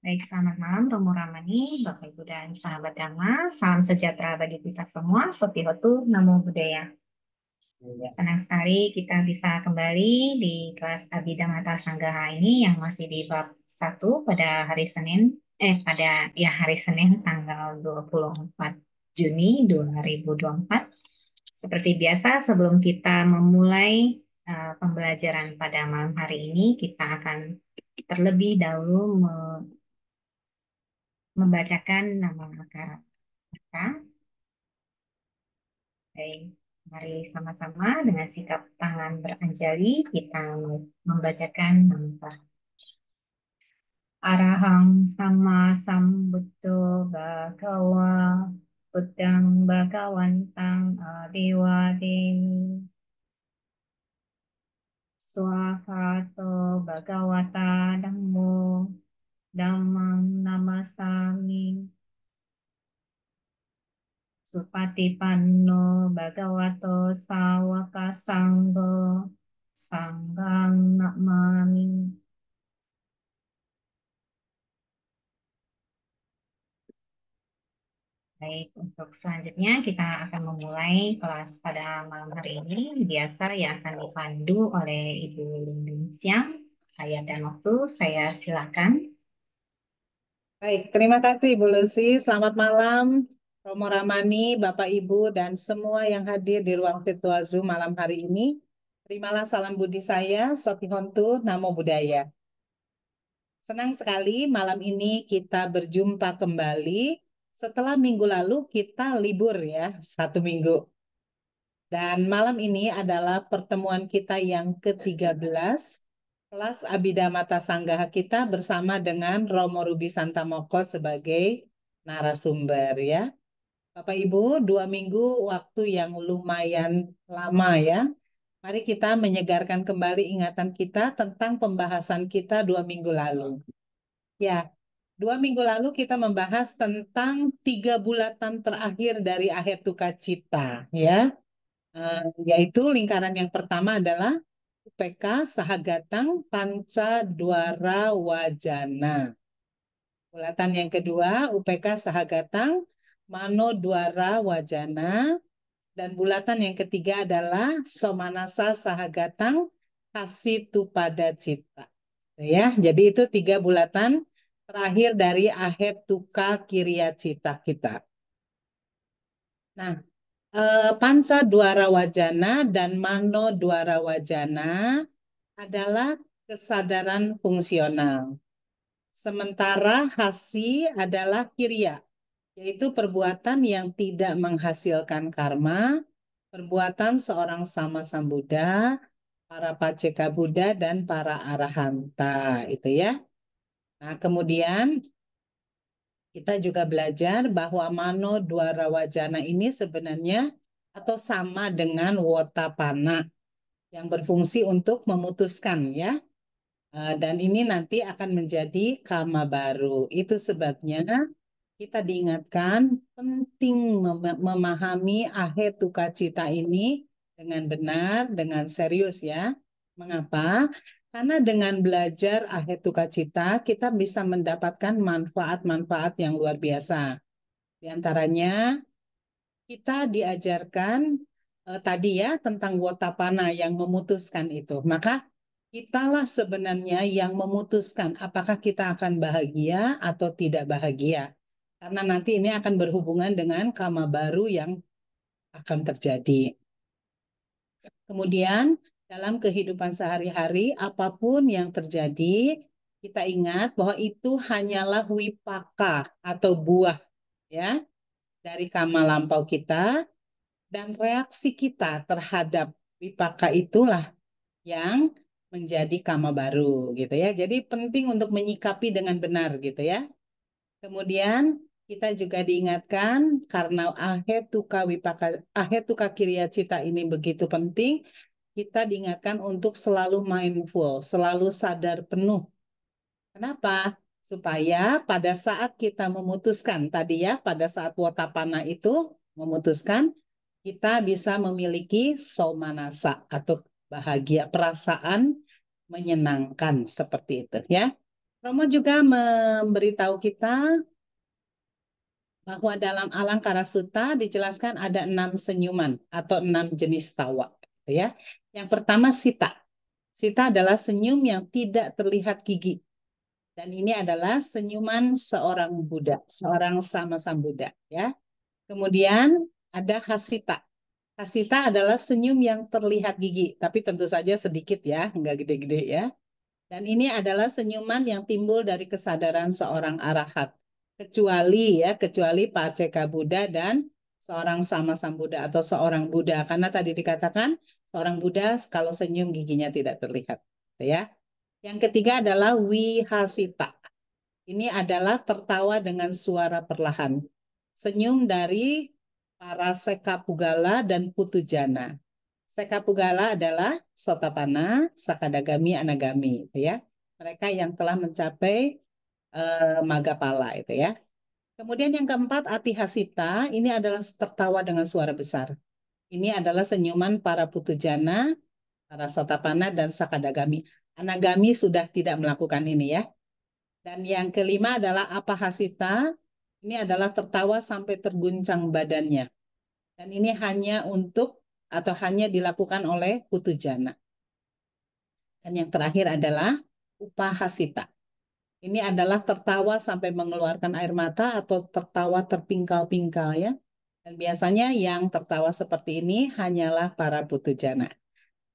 Baik, selamat malam Romo Ramani, Bapak Ibu dan sahabat Dharma. Salam sejahtera bagi kita semua. Hotu, Namo Buddhaya. Ya, senang sekali kita bisa kembali di kelas Mata Sanggaha ini yang masih di bab 1 pada hari Senin, eh pada ya hari Senin tanggal 24 Juni 2024. Seperti biasa sebelum kita memulai uh, pembelajaran pada malam hari ini, kita akan terlebih dahulu membacakan nama akar kita, Baik, mari sama-sama dengan sikap tangan beranjali kita membacakan nama Arahang sama sambuddho tang dewa bhagawantang suafa to bakawata dhammo Dhammang namasami panno bhagavato sawaka sanggo Sanggang namami Baik, untuk selanjutnya kita akan memulai kelas pada malam hari ini. Biasa yang akan dipandu oleh Ibu Lindung Siang, ayat dan waktu. Saya silakan. Baik, terima kasih Bu Lucy. Selamat malam Romo Ramani, Bapak Ibu, dan semua yang hadir di ruang virtual Zoom malam hari ini. Terimalah salam budi saya, Sotihontu, Namo Buddhaya. Senang sekali malam ini kita berjumpa kembali setelah minggu lalu kita libur ya, satu minggu. Dan malam ini adalah pertemuan kita yang ke-13 kelas Abidamata Sanggaha kita bersama dengan Romo Rubi Santamoko sebagai narasumber ya. Bapak Ibu, dua minggu waktu yang lumayan lama ya. Mari kita menyegarkan kembali ingatan kita tentang pembahasan kita dua minggu lalu. Ya, dua minggu lalu kita membahas tentang tiga bulatan terakhir dari akhir tukacita, ya. E, yaitu lingkaran yang pertama adalah UPK Sahagatang Panca Dwara Wajana. Bulatan yang kedua UPK Sahagatang Mano Dwara Wajana. Dan bulatan yang ketiga adalah Somanasa Sahagatang Kasitu Pada Cita. Gitu ya, jadi itu tiga bulatan terakhir dari Ahet Tuka Kiria Cita kita. Nah, Eh, panca duara wajana dan mano duara wajana adalah kesadaran fungsional. Sementara hasi adalah kirya, yaitu perbuatan yang tidak menghasilkan karma, perbuatan seorang sama Buddha, para paceka Buddha dan para arahanta itu ya. Nah, kemudian kita juga belajar bahwa Mano dua rawajana ini sebenarnya atau sama dengan pana yang berfungsi untuk memutuskan ya. Eh, dan ini nanti akan menjadi kama baru. Itu sebabnya kita diingatkan penting mem memahami ahe tukacita ini dengan benar, dengan serius ya. Mengapa? Karena dengan belajar akhir cita, kita bisa mendapatkan manfaat-manfaat yang luar biasa. Di antaranya, kita diajarkan eh, tadi ya tentang wotapana yang memutuskan itu. Maka kitalah sebenarnya yang memutuskan apakah kita akan bahagia atau tidak bahagia. Karena nanti ini akan berhubungan dengan kama baru yang akan terjadi. Kemudian dalam kehidupan sehari-hari, apapun yang terjadi, kita ingat bahwa itu hanyalah wipaka atau buah ya dari kama lampau kita dan reaksi kita terhadap wipaka itulah yang menjadi kama baru gitu ya. Jadi penting untuk menyikapi dengan benar gitu ya. Kemudian kita juga diingatkan karena ahetuka wipaka ahetuka kiriya cita ini begitu penting kita diingatkan untuk selalu mindful, selalu sadar penuh. Kenapa? Supaya pada saat kita memutuskan tadi ya, pada saat watapana itu memutuskan, kita bisa memiliki somanasa atau bahagia, perasaan menyenangkan seperti itu ya. Romo juga memberitahu kita bahwa dalam Alangkara Sutta dijelaskan ada enam senyuman atau enam jenis tawa gitu ya. Yang pertama sita. Sita adalah senyum yang tidak terlihat gigi. Dan ini adalah senyuman seorang Buddha, seorang sama-sama Buddha ya. Kemudian ada hasita. Hasita adalah senyum yang terlihat gigi, tapi tentu saja sedikit ya, nggak gede-gede ya. Dan ini adalah senyuman yang timbul dari kesadaran seorang arahat. Kecuali ya, kecuali Pak Ceka Buddha dan seorang sama sang Buddha atau seorang Buddha karena tadi dikatakan seorang Buddha kalau senyum giginya tidak terlihat gitu ya yang ketiga adalah wihasita ini adalah tertawa dengan suara perlahan senyum dari para sekapugala dan putujana sekapugala adalah sotapana sakadagami anagami gitu ya mereka yang telah mencapai uh, magapala itu ya Kemudian yang keempat, atihasita. Ini adalah tertawa dengan suara besar. Ini adalah senyuman para putu jana, para sotapana, dan sakadagami. Anagami sudah tidak melakukan ini ya. Dan yang kelima adalah apahasita. Ini adalah tertawa sampai terguncang badannya. Dan ini hanya untuk atau hanya dilakukan oleh putu jana. Dan yang terakhir adalah upahasita. Ini adalah tertawa sampai mengeluarkan air mata atau tertawa terpingkal-pingkal ya. Dan biasanya yang tertawa seperti ini hanyalah para putu jana.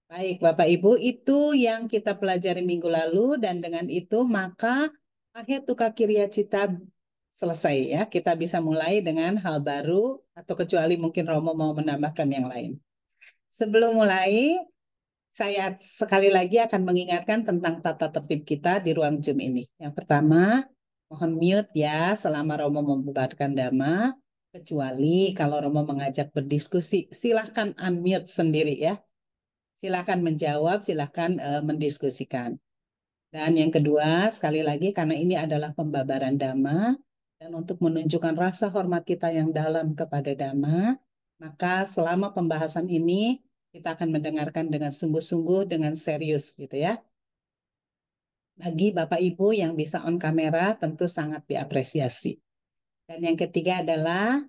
Baik Bapak Ibu, itu yang kita pelajari minggu lalu dan dengan itu maka akhir tukar kirya cita selesai ya. Kita bisa mulai dengan hal baru atau kecuali mungkin Romo mau menambahkan yang lain. Sebelum mulai, saya sekali lagi akan mengingatkan tentang tata tertib kita di ruang Zoom ini. Yang pertama, mohon mute ya selama Romo membubarkan dama, kecuali kalau Romo mengajak berdiskusi, silahkan unmute sendiri ya. Silahkan menjawab, silahkan uh, mendiskusikan. Dan yang kedua, sekali lagi karena ini adalah pembabaran dama, dan untuk menunjukkan rasa hormat kita yang dalam kepada dama, maka selama pembahasan ini kita akan mendengarkan dengan sungguh-sungguh, dengan serius gitu ya. Bagi Bapak Ibu yang bisa on kamera tentu sangat diapresiasi. Dan yang ketiga adalah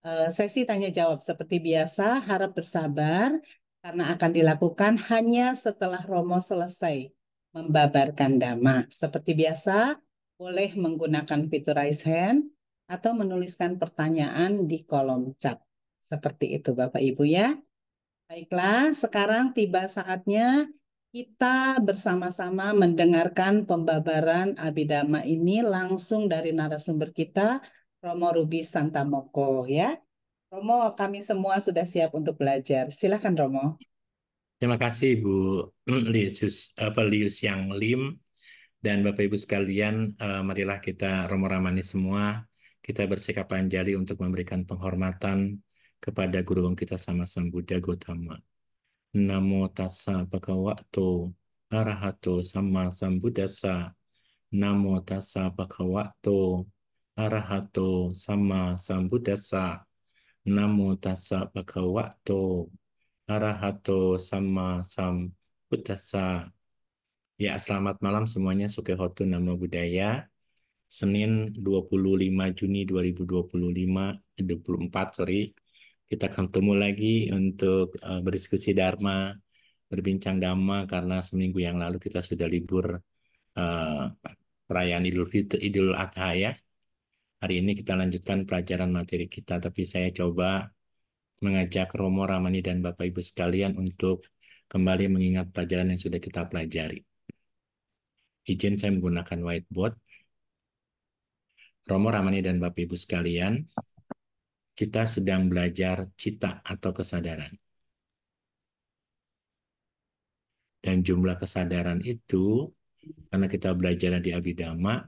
eh, sesi tanya jawab seperti biasa harap bersabar karena akan dilakukan hanya setelah Romo selesai membabarkan dhamma. Seperti biasa, boleh menggunakan fitur raise hand atau menuliskan pertanyaan di kolom chat. Seperti itu Bapak Ibu ya. Baiklah, sekarang tiba saatnya kita bersama-sama mendengarkan pembabaran Abidama ini langsung dari narasumber kita, Romo Rubi Santamoko. Ya, Romo, kami semua sudah siap untuk belajar. Silakan, Romo. Terima kasih, Bu Lius, apa, Lius yang Lim dan Bapak Ibu sekalian, Uh, marilah kita Romo Ramani semua kita bersikap anjali untuk memberikan penghormatan kepada guru Gurung kita sama Sang Buddha Gautama. Namo tassa bhagavato arahato sama sa Namo tassa bhagavato arahato sama sa Namo tassa bhagavato arahato sama sa Ya, selamat malam semuanya. Sukehotu Namo Buddhaya. Senin 25 Juni 2025, 24, sorry, kita akan ketemu lagi untuk uh, berdiskusi Dharma, berbincang Dharma, karena seminggu yang lalu kita sudah libur uh, perayaan Idul Fitri, Idul Adha ya. Hari ini kita lanjutkan pelajaran materi kita, tapi saya coba mengajak Romo, Ramani, dan Bapak Ibu sekalian untuk kembali mengingat pelajaran yang sudah kita pelajari. Izin saya menggunakan whiteboard. Romo, Ramani, dan Bapak Ibu sekalian, kita sedang belajar cita atau kesadaran. Dan jumlah kesadaran itu, karena kita belajar di Abhidhamma,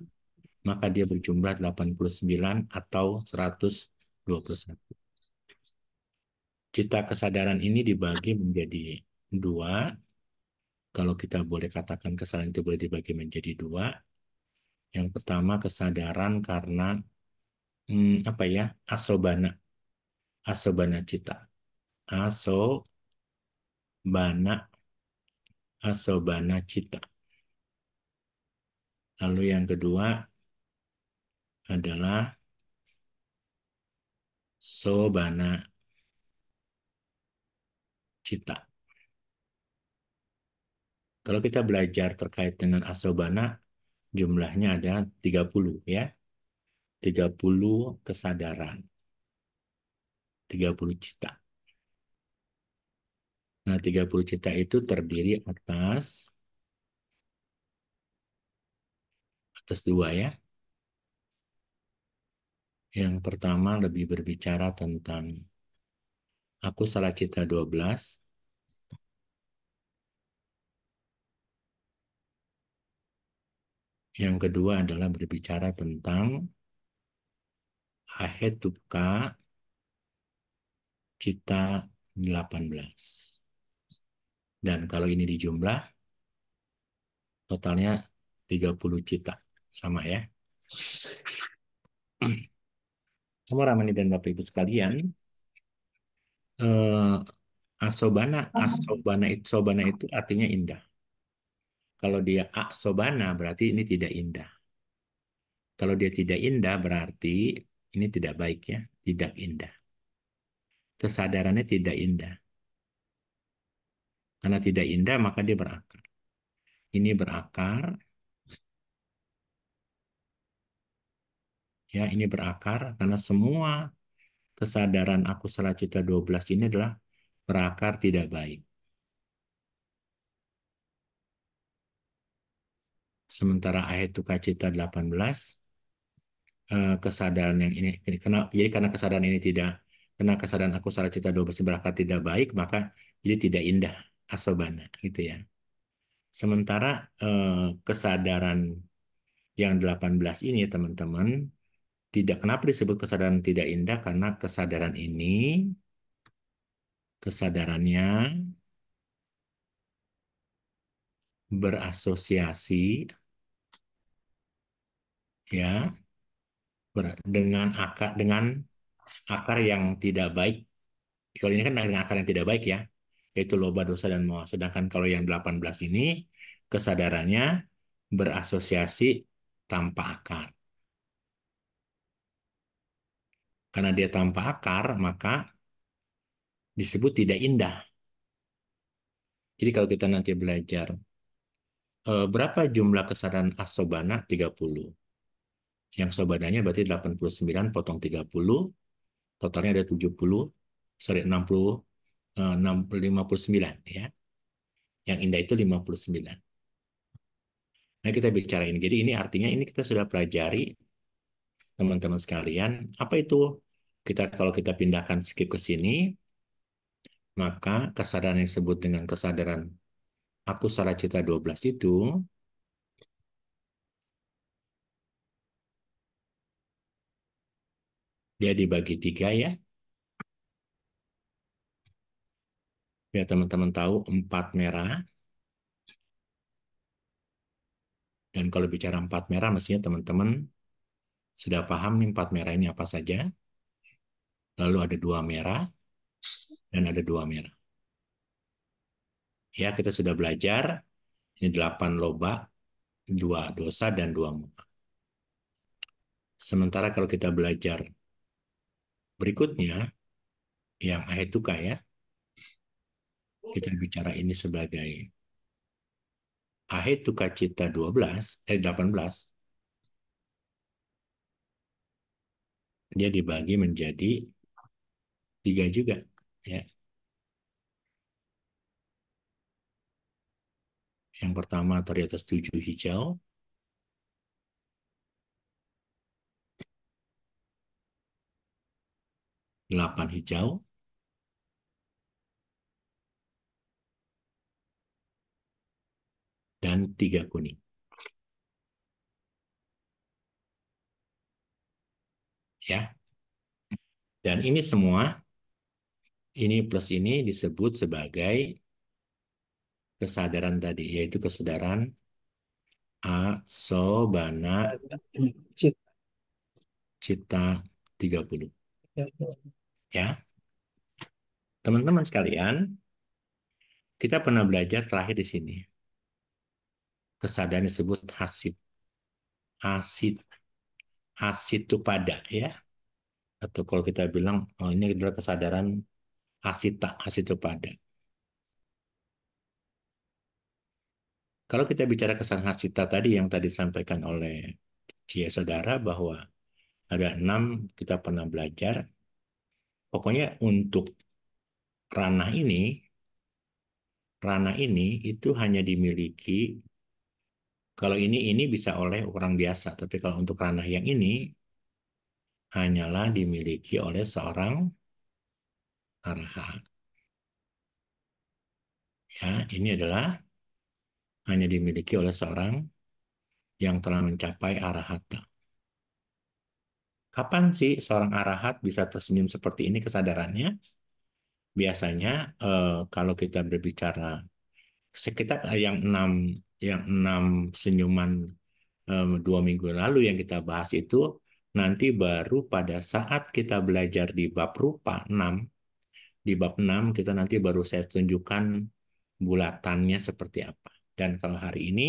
maka dia berjumlah 89 atau 121. Cita kesadaran ini dibagi menjadi dua. Kalau kita boleh katakan kesadaran itu boleh dibagi menjadi dua. Yang pertama kesadaran karena hmm, apa ya asobana asobana cita aso asobana asobana cita lalu yang kedua adalah sobana cita kalau kita belajar terkait dengan asobana jumlahnya ada 30 ya 30 kesadaran 30 juta. Nah, 30 juta itu terdiri atas atas dua ya. Yang pertama lebih berbicara tentang aku salah cita 12 Yang kedua adalah berbicara tentang ahetuka kita 18. Dan kalau ini dijumlah, totalnya 30 cita. Sama ya. semua Ramani dan Bapak-Ibu sekalian, eh, asobana, asobana, sobana itu artinya indah. Kalau dia asobana berarti ini tidak indah. Kalau dia tidak indah berarti ini tidak baik ya, tidak indah kesadarannya tidak indah. Karena tidak indah maka dia berakar. Ini berakar. Ya, ini berakar karena semua kesadaran aku salah cita 12 ini adalah berakar tidak baik. Sementara tukar cita 18 eh, kesadaran yang ini jadi karena kesadaran ini tidak karena kesadaran aku secara cita dua berseberakah tidak baik maka jadi tidak indah asobana gitu ya sementara eh, kesadaran yang 18 ini teman-teman tidak kenapa disebut kesadaran tidak indah karena kesadaran ini kesadarannya berasosiasi ya dengan akar dengan akar yang tidak baik. Kalau ini kan dengan akar yang tidak baik ya, yaitu loba dosa dan mau. Sedangkan kalau yang 18 ini kesadarannya berasosiasi tanpa akar. Karena dia tanpa akar, maka disebut tidak indah. Jadi kalau kita nanti belajar eh, berapa jumlah kesadaran asobana 30. Yang sobadanya berarti 89 potong 30 totalnya ada 70 sorry 60 59 eh, ya. Yang indah itu 59. Nah, kita bicara ini. Jadi ini artinya ini kita sudah pelajari teman-teman sekalian, apa itu? Kita kalau kita pindahkan skip ke sini, maka kesadaran yang disebut dengan kesadaran aku secara cita 12 itu dia dibagi tiga ya. Ya teman-teman tahu empat merah. Dan kalau bicara empat merah mestinya teman-teman sudah paham nih empat merah ini apa saja. Lalu ada dua merah dan ada dua merah. Ya kita sudah belajar ini delapan loba, dua dosa dan dua muka. Sementara kalau kita belajar Berikutnya, yang ahetuka ya. Kita bicara ini sebagai ahetuka cita 12, eh 18. Dia dibagi menjadi tiga juga. ya Yang pertama teri atas tujuh hijau, delapan hijau, dan tiga kuning. Ya. Dan ini semua, ini plus ini disebut sebagai kesadaran tadi, yaitu kesadaran asobana cita 30. Ya. Teman-teman sekalian, kita pernah belajar terakhir di sini. Kesadaran disebut hasid. Hasid. Hasid itu pada ya. Atau kalau kita bilang, oh ini adalah kesadaran hasita, hasid itu pada. Kalau kita bicara kesan hasita tadi yang tadi disampaikan oleh Cia Saudara bahwa ada enam kita pernah belajar pokoknya untuk ranah ini ranah ini itu hanya dimiliki kalau ini ini bisa oleh orang biasa tapi kalau untuk ranah yang ini hanyalah dimiliki oleh seorang arahat. ya ini adalah hanya dimiliki oleh seorang yang telah mencapai arahata Kapan sih seorang arahat bisa tersenyum seperti ini kesadarannya? Biasanya eh, kalau kita berbicara sekitar eh, yang enam yang enam senyuman eh, dua minggu lalu yang kita bahas itu nanti baru pada saat kita belajar di bab rupa enam di bab enam kita nanti baru saya tunjukkan bulatannya seperti apa dan kalau hari ini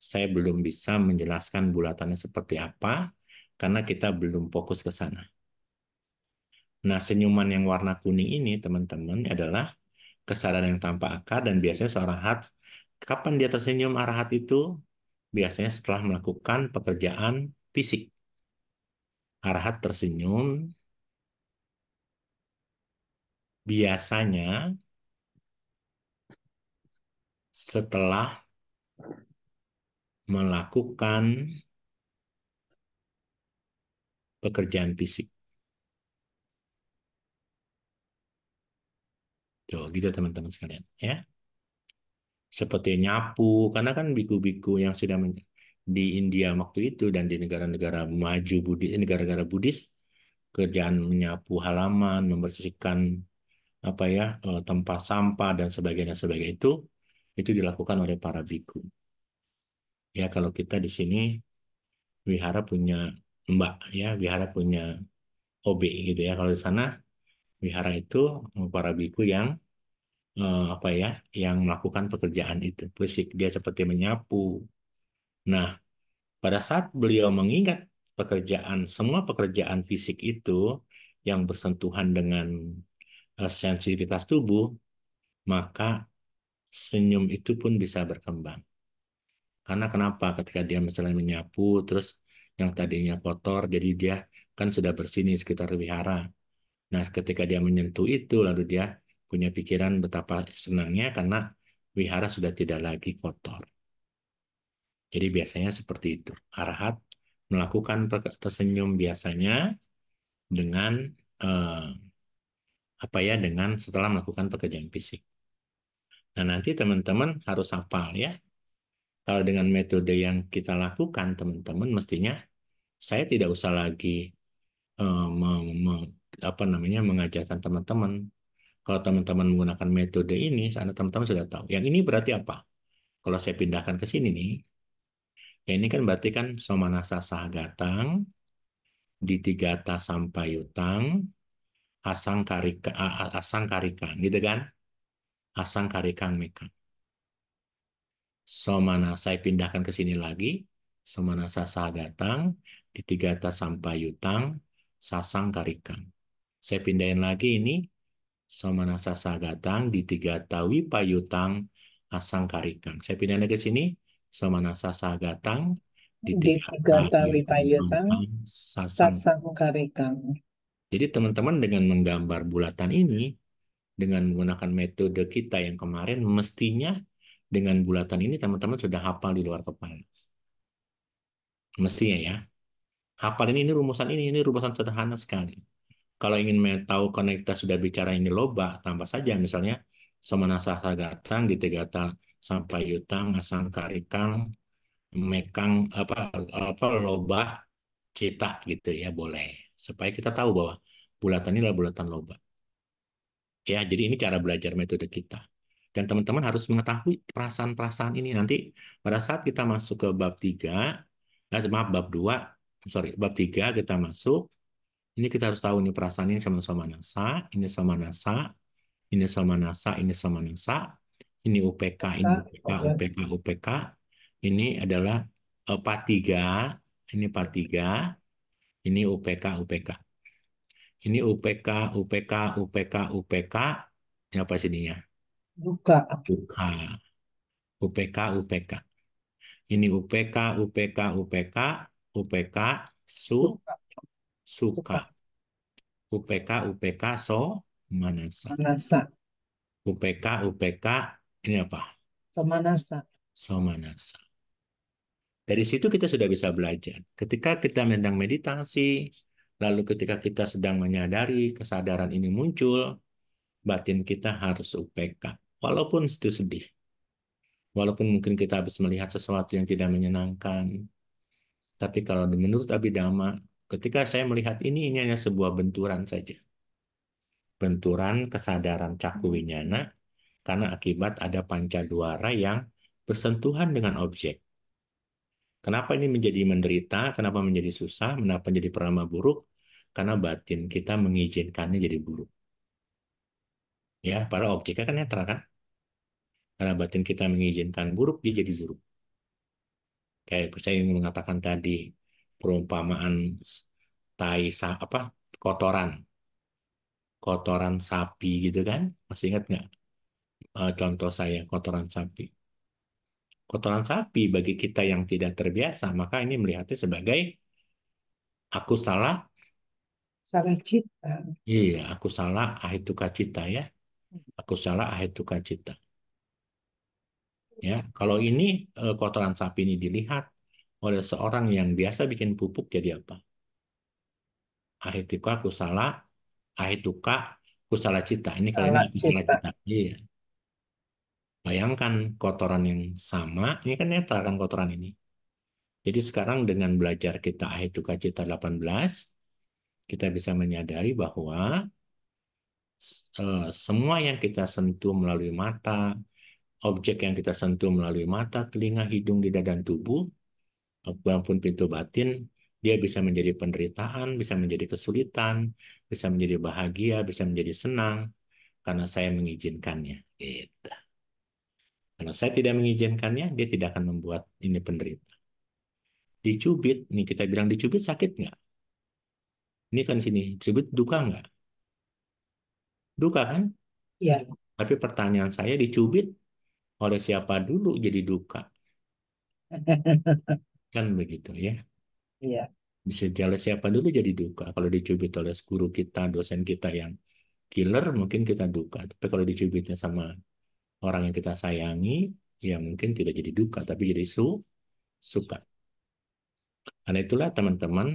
saya belum bisa menjelaskan bulatannya seperti apa karena kita belum fokus ke sana. Nah, senyuman yang warna kuning ini, teman-teman, adalah kesadaran yang tanpa akar dan biasanya seorang hat, kapan dia tersenyum arah hat itu? Biasanya setelah melakukan pekerjaan fisik. Arahat tersenyum biasanya setelah melakukan pekerjaan fisik. Tuh, gitu teman-teman sekalian ya. Seperti nyapu, karena kan biku-biku yang sudah di India waktu itu dan di negara-negara maju Buddhis, eh, negara-negara Buddhis kerjaan menyapu halaman, membersihkan apa ya eh, tempat sampah dan sebagainya sebagainya itu itu dilakukan oleh para biku. Ya kalau kita di sini wihara punya Mbak ya wihara punya OB gitu ya kalau di sana wihara itu para biku yang eh, apa ya yang melakukan pekerjaan itu fisik dia seperti menyapu nah pada saat beliau mengingat pekerjaan semua pekerjaan fisik itu yang bersentuhan dengan eh, sensitivitas tubuh maka senyum itu pun bisa berkembang karena kenapa ketika dia misalnya menyapu terus yang tadinya kotor jadi dia kan sudah bersih nih sekitar wihara. Nah, ketika dia menyentuh itu lalu dia punya pikiran betapa senangnya karena wihara sudah tidak lagi kotor. Jadi biasanya seperti itu. Arahat melakukan tersenyum biasanya dengan eh, apa ya dengan setelah melakukan pekerjaan fisik. Nah, nanti teman-teman harus hafal ya kalau dengan metode yang kita lakukan, teman-teman, mestinya saya tidak usah lagi uh, eh, meng, meng, apa namanya mengajarkan teman-teman. Kalau teman-teman menggunakan metode ini, seandainya teman-teman sudah tahu. Yang ini berarti apa? Kalau saya pindahkan ke sini nih, ya ini kan berarti kan somanasa sahagatang, sampai utang asang karika, asang karikan gitu kan? Asang karikan mekang. Somanasa pindahkan ke sini lagi. Somanasa tas sampai yutang sasang karikan. Saya pindahin lagi ini. Somanasa tiga tawi wipayutang, asang karikan. Saya pindahin lagi ke sini. Somanasa di tiga wipayutang, sasang, sasang karikang. Jadi teman-teman dengan menggambar bulatan ini, dengan menggunakan metode kita yang kemarin, mestinya dengan bulatan ini teman-teman sudah hafal di luar kepala. Mestinya ya. Hafal ini, ini rumusan ini, ini rumusan sederhana sekali. Kalau ingin tahu konekta sudah bicara ini loba, tambah saja misalnya tang, Sagatang, ditegata sampai yutang, asang karikang, mekang, apa, apa loba, cita gitu ya boleh. Supaya kita tahu bahwa bulatan ini adalah bulatan loba. Ya, jadi ini cara belajar metode kita. Dan teman-teman harus mengetahui perasaan-perasaan ini. Nanti pada saat kita masuk ke bab 3, eh, maaf bab 2, sorry, bab 3 kita masuk, ini kita harus tahu ini perasaan ini sama-sama NASA, ini sama NASA, ini sama NASA, ini sama NASA, ini UPK, ini UPK, UPK, UPK. Ini adalah eh, part 3, ini part 3, ini UPK, UPK ini UPK, UPK, UPK, UPK, ini apa sininya? buka, UPK. UPK, UPK. Ini UPK, UPK, UPK, UPK, su, suk suka. UPK, UPK, so, manasa. Manasa. UPK, UPK, ini apa? So manasa, so manasa. Dari situ kita sudah bisa belajar. Ketika kita mendang meditasi, lalu ketika kita sedang menyadari kesadaran ini muncul, batin kita harus UPK walaupun itu sedih. Walaupun mungkin kita habis melihat sesuatu yang tidak menyenangkan. Tapi kalau menurut Abhidhamma, ketika saya melihat ini, ini hanya sebuah benturan saja. Benturan kesadaran cakuwinyana karena akibat ada panca duara yang bersentuhan dengan objek. Kenapa ini menjadi menderita? Kenapa menjadi susah? Kenapa menjadi perama buruk? Karena batin kita mengizinkannya jadi buruk. Ya, para objeknya kan netral kan? Karena batin kita mengizinkan buruk, dia jadi buruk. Kayak percaya yang mengatakan tadi, perumpamaan tai apa kotoran kotoran sapi gitu kan masih ingat nggak eh, contoh saya kotoran sapi kotoran sapi bagi kita yang tidak terbiasa maka ini melihatnya sebagai aku salah salah cita iya aku salah ah itu kacita ya hmm. aku salah ah itu kacita Ya, kalau ini eh, kotoran sapi ini dilihat oleh seorang yang biasa bikin pupuk jadi apa? Ahituka kusala, ahituka kusala cita. Ini ini kusala cita. Iya. Bayangkan kotoran yang sama, ini kan netral kan kotoran ini. Jadi sekarang dengan belajar kita ahituka cita 18, kita bisa menyadari bahwa eh, semua yang kita sentuh melalui mata, objek yang kita sentuh melalui mata, telinga, hidung, lidah, dan tubuh, maupun pintu batin, dia bisa menjadi penderitaan, bisa menjadi kesulitan, bisa menjadi bahagia, bisa menjadi senang, karena saya mengizinkannya. Gitu. Kalau saya tidak mengizinkannya, dia tidak akan membuat ini penderita. Dicubit, nih kita bilang dicubit sakit nggak? Ini kan sini, dicubit duka nggak? Duka kan? Iya. Tapi pertanyaan saya dicubit oleh siapa dulu jadi duka. Kan begitu ya. Iya. bisa oleh siapa dulu jadi duka. Kalau dicubit oleh guru kita, dosen kita yang killer, mungkin kita duka. Tapi kalau dicubitnya sama orang yang kita sayangi, ya mungkin tidak jadi duka, tapi jadi su suka. Karena itulah teman-teman,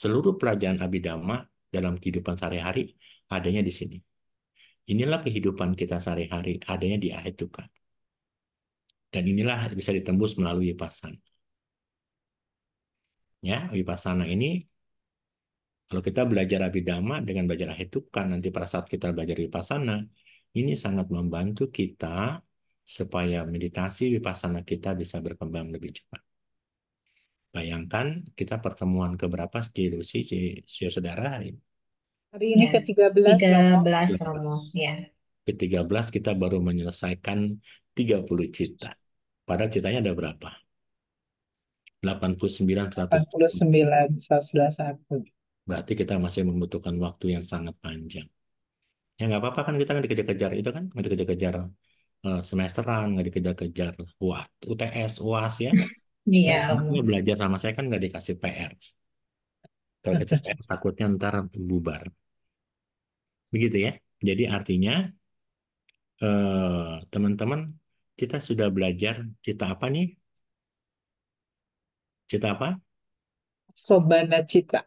seluruh pelajaran abidama dalam kehidupan sehari-hari adanya di sini. Inilah kehidupan kita sehari-hari adanya di akhir duka. Dan inilah bisa ditembus melalui Vipassana. Ya, Vipassana ini kalau kita belajar Abhidhamma dengan belajar Ahitukan nanti pada saat kita belajar Vipassana, ini sangat membantu kita supaya meditasi Vipassana kita bisa berkembang lebih cepat. Bayangkan kita pertemuan keberapa di si saudara hari ini? Hari ini ya. ke-13 13 Romo, ya. ke kita baru menyelesaikan 30 cita. Padahal ceritanya ada berapa? 89, 89, 111. Berarti kita masih membutuhkan waktu yang sangat panjang. Ya nggak apa-apa kan kita nggak dikejar-kejar itu kan nggak dikejar-kejar eh, semesteran nggak dikejar-kejar UAT, UTS, UAS ya. Iya. Nah, belajar sama saya kan nggak dikasih PR. Kalau kecepatan takutnya ntar bubar. Begitu ya. Jadi artinya eh, teman-teman kita sudah belajar cita apa nih? Cita apa? Sobana cita.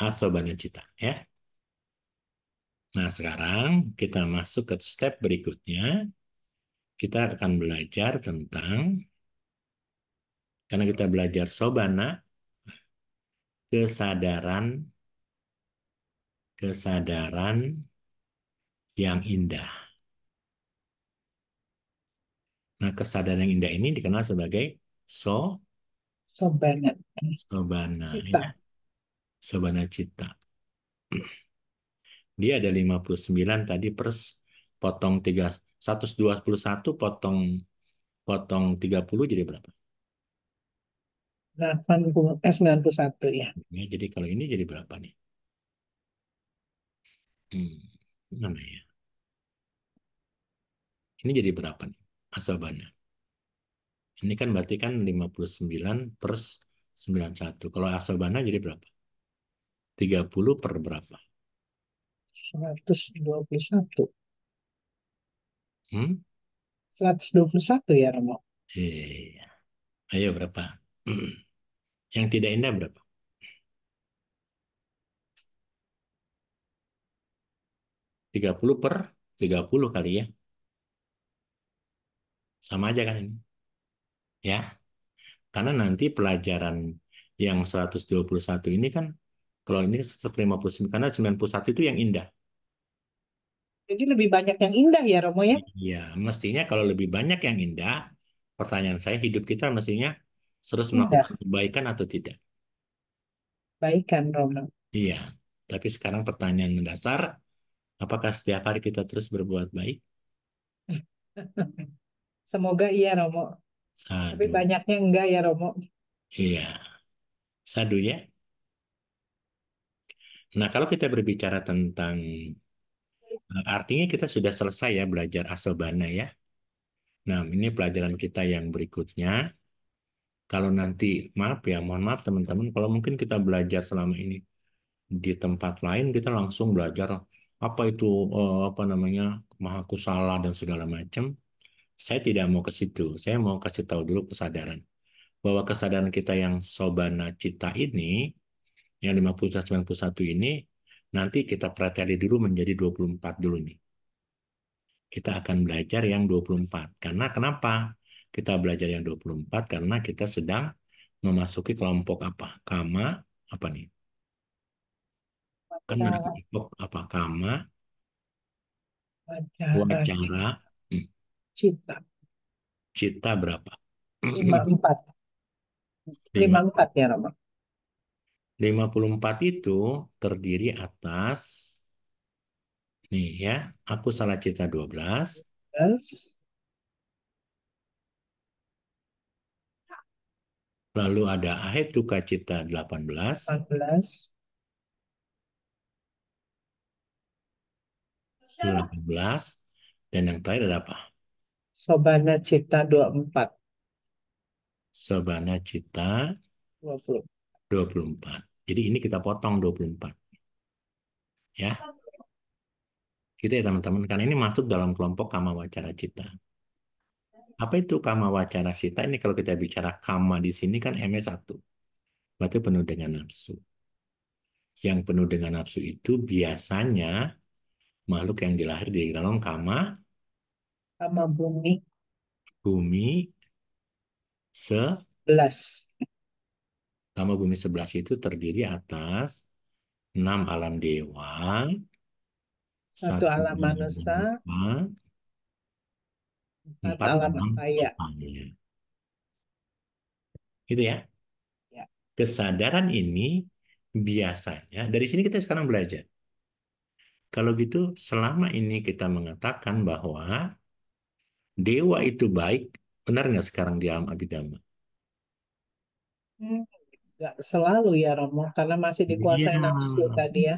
Ah, sobana cita ya. Nah, sekarang kita masuk ke step berikutnya. Kita akan belajar tentang karena kita belajar sobana kesadaran kesadaran yang indah. Nah, kesadaran yang indah ini dikenal sebagai so sobana. Sobana. Ya. Cita. Ya. Sobana cita. Dia ada 59 tadi pers potong 3 121 potong potong 30 jadi berapa? 80 eh 91 ya. ya. Jadi kalau ini jadi berapa nih? Hmm, mana ya? Ini jadi berapa nih? asabannya. Ini kan berarti kan 59 per 91. Kalau asabannya jadi berapa? 30 per berapa? 121. Hmm? 121 ya, Romo? Iya. Ayo berapa? Yang tidak indah berapa? Tiga puluh per tiga puluh kali ya. Sama aja kan ini. Ya. Karena nanti pelajaran yang 121 ini kan kalau ini 159 karena 91 itu yang indah. Jadi lebih banyak yang indah ya Romo ya? Iya, mestinya kalau lebih banyak yang indah, pertanyaan saya hidup kita mestinya terus melakukan kebaikan atau tidak? Baikan Romo. Iya, tapi sekarang pertanyaan mendasar, apakah setiap hari kita terus berbuat baik? Semoga iya Romo. Sadu. Tapi banyaknya enggak ya Romo. Iya. Sadu ya. Nah, kalau kita berbicara tentang eh, artinya kita sudah selesai ya belajar asobana ya. Nah, ini pelajaran kita yang berikutnya. Kalau nanti maaf ya, mohon maaf teman-teman kalau mungkin kita belajar selama ini di tempat lain kita langsung belajar apa itu eh, apa namanya maha mahakusala dan segala macam. Saya tidak mau ke situ. Saya mau kasih tahu dulu kesadaran. Bahwa kesadaran kita yang sobana cita ini, yang 5091 ini, nanti kita perhatiin dulu menjadi 24 dulu nih. Kita akan belajar yang 24. Karena kenapa? Kita belajar yang 24 karena kita sedang memasuki kelompok apa? Kama, apa nih? Kan kelompok apa? Kama, wacara, Cita. Cita berapa? Lima empat. Lima empat ya, Romo. empat itu terdiri atas nih ya, aku salah cita Dua belas. Lalu ada duka cita belas. 18. belas. dan yang terakhir ada apa? Sobana Cita 24. Sobana Cita 20. 24. Jadi ini kita potong 24. Ya. Gitu ya teman-teman. Karena ini masuk dalam kelompok kama wacara cita. Apa itu kama wacara cita? Ini kalau kita bicara kama di sini kan m 1 Berarti penuh dengan nafsu. Yang penuh dengan nafsu itu biasanya makhluk yang dilahir di dalam kama sama bumi bumi sebelas sama bumi sebelas itu terdiri atas enam alam dewa satu, alam manusia empat, empat alam kaya gitu ya. ya kesadaran ini biasanya dari sini kita sekarang belajar kalau gitu selama ini kita mengatakan bahwa dewa itu baik, benar nggak sekarang di alam abidama? Hmm, nggak selalu ya Romo, karena masih dikuasai ya. nafsu tadi ya.